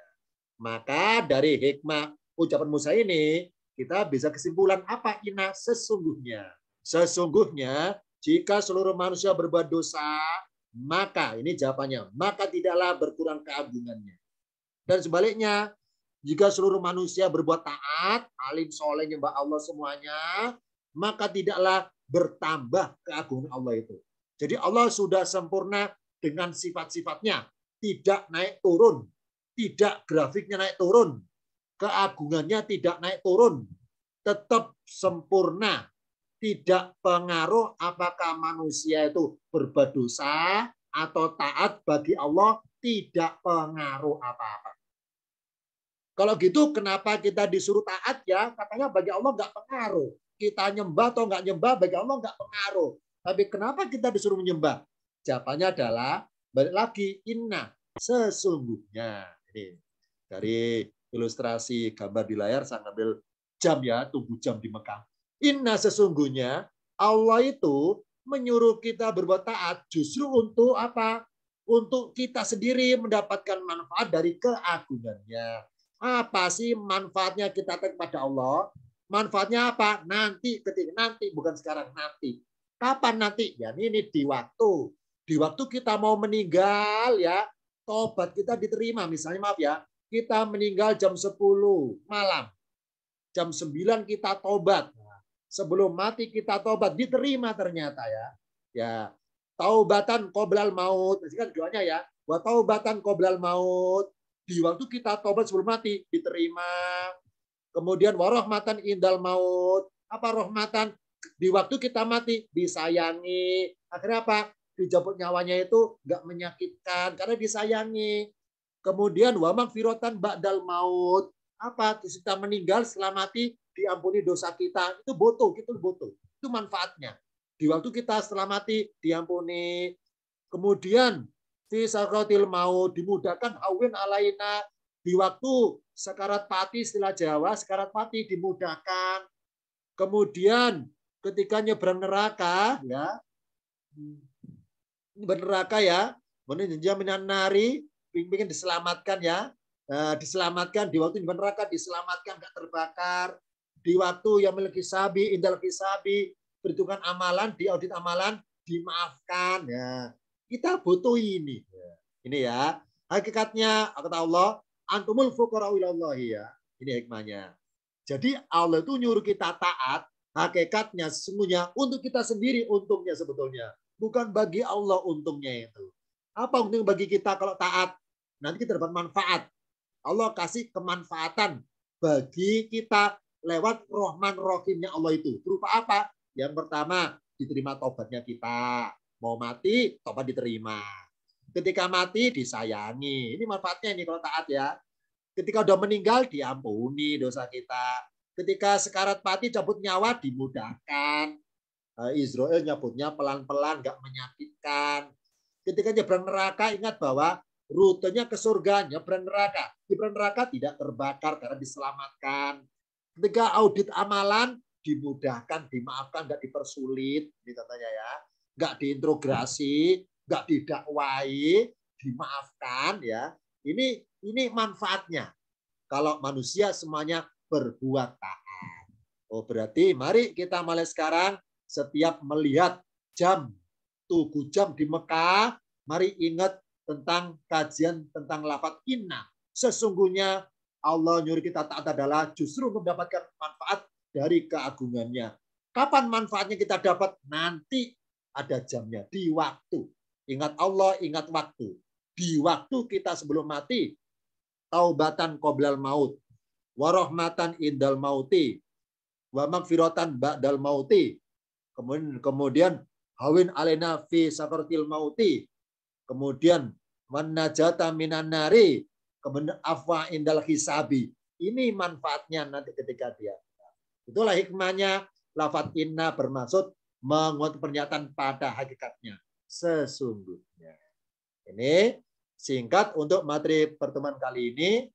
maka dari hikmah ucapan Musa ini kita bisa kesimpulan apa Ina sesungguhnya sesungguhnya jika seluruh manusia berbuat dosa maka ini jawabannya, maka tidaklah berkurang keagungannya. Dan sebaliknya, jika seluruh manusia berbuat taat, alim soleh nyembah Allah semuanya, maka tidaklah bertambah keagungan Allah itu. Jadi Allah sudah sempurna dengan sifat-sifatnya, tidak naik turun, tidak grafiknya naik turun, keagungannya tidak naik turun, tetap sempurna tidak pengaruh apakah manusia itu berbuat atau taat bagi Allah tidak pengaruh apa-apa. Kalau gitu kenapa kita disuruh taat ya? Katanya bagi Allah nggak pengaruh. Kita nyembah atau nggak nyembah bagi Allah nggak pengaruh. Tapi kenapa kita disuruh menyembah? Jawabannya adalah balik lagi inna sesungguhnya. Ini dari ilustrasi gambar di layar saya ngambil jam ya, tunggu jam di Mekah. Inna sesungguhnya Allah itu menyuruh kita berbuat taat justru untuk apa? Untuk kita sendiri mendapatkan manfaat dari keagungannya. Apa sih manfaatnya kita kepada Allah? Manfaatnya apa? Nanti, ketika nanti, bukan sekarang, nanti. Kapan nanti? Ya ini di waktu. Di waktu kita mau meninggal ya, tobat kita diterima. Misalnya maaf ya, kita meninggal jam 10 malam. Jam 9 kita tobat sebelum mati kita tobat diterima ternyata ya. Ya, taubatan qoblal maut. Masih kan doanya ya. Buat taubatan qoblal maut. Di waktu kita tobat sebelum mati diterima. Kemudian warohmatan indal maut. Apa rahmatan Di waktu kita mati disayangi. Akhirnya apa? Dijemput nyawanya itu nggak menyakitkan karena disayangi. Kemudian wa magfiratan ba'dal maut. Apa? Kita meninggal selamati diampuni dosa kita itu butuh itu butuh itu manfaatnya di waktu kita setelah mati diampuni kemudian fi sakratil mau dimudahkan awin alaina di waktu sekarat pati istilah Jawa sekarat pati dimudahkan kemudian ketika nyebrang neraka ya neraka ya menjadi minan nari ingin diselamatkan ya eh, diselamatkan di waktu nyebrang neraka diselamatkan nggak terbakar di waktu yang memiliki sabi, indal sabi, perhitungan amalan, di audit amalan, dimaafkan. Ya. Kita butuh ini. Ya. Ini ya. Hakikatnya, kata Allah, antumul fuqara Allah ya. Ini hikmahnya. Jadi Allah itu nyuruh kita taat, hakikatnya sesungguhnya untuk kita sendiri untungnya sebetulnya. Bukan bagi Allah untungnya itu. Apa untung bagi kita kalau taat? Nanti kita dapat manfaat. Allah kasih kemanfaatan bagi kita lewat rohman rohimnya Allah itu. Berupa apa? Yang pertama, diterima tobatnya kita. Mau mati, tobat diterima. Ketika mati, disayangi. Ini manfaatnya ini kalau taat ya. Ketika udah meninggal, diampuni dosa kita. Ketika sekarat mati, cabut nyawa, dimudahkan. Eh, Israel nyebutnya pelan-pelan, gak menyakitkan. Ketika nyebrang neraka, ingat bahwa rutenya ke surga, nyebrang neraka. Nyebrang neraka tidak terbakar karena diselamatkan. Ketika audit amalan dimudahkan, dimaafkan, nggak dipersulit, ditanya ya, nggak diintrogasi, nggak didakwai, dimaafkan ya. Ini ini manfaatnya. Kalau manusia semuanya berbuat taat. Oh berarti mari kita mulai sekarang setiap melihat jam tugu jam di Mekah, mari ingat tentang kajian tentang lafat inna. Sesungguhnya Allah nyuruh kita taat adalah justru untuk mendapatkan manfaat dari keagungannya. Kapan manfaatnya kita dapat? Nanti ada jamnya, di waktu. Ingat Allah, ingat waktu. Di waktu kita sebelum mati, taubatan qoblal maut, warohmatan indal mauti, wa magfiratan ba'dal mauti. Kemudian, kemudian hawin alena fi sakartil mauti. Kemudian manajata minan nari Kemudian afwa indal hisabi. Ini manfaatnya nanti ketika dia. Itulah hikmahnya lafat inna bermaksud menguat pernyataan pada hakikatnya. Sesungguhnya. Ini singkat untuk materi pertemuan kali ini.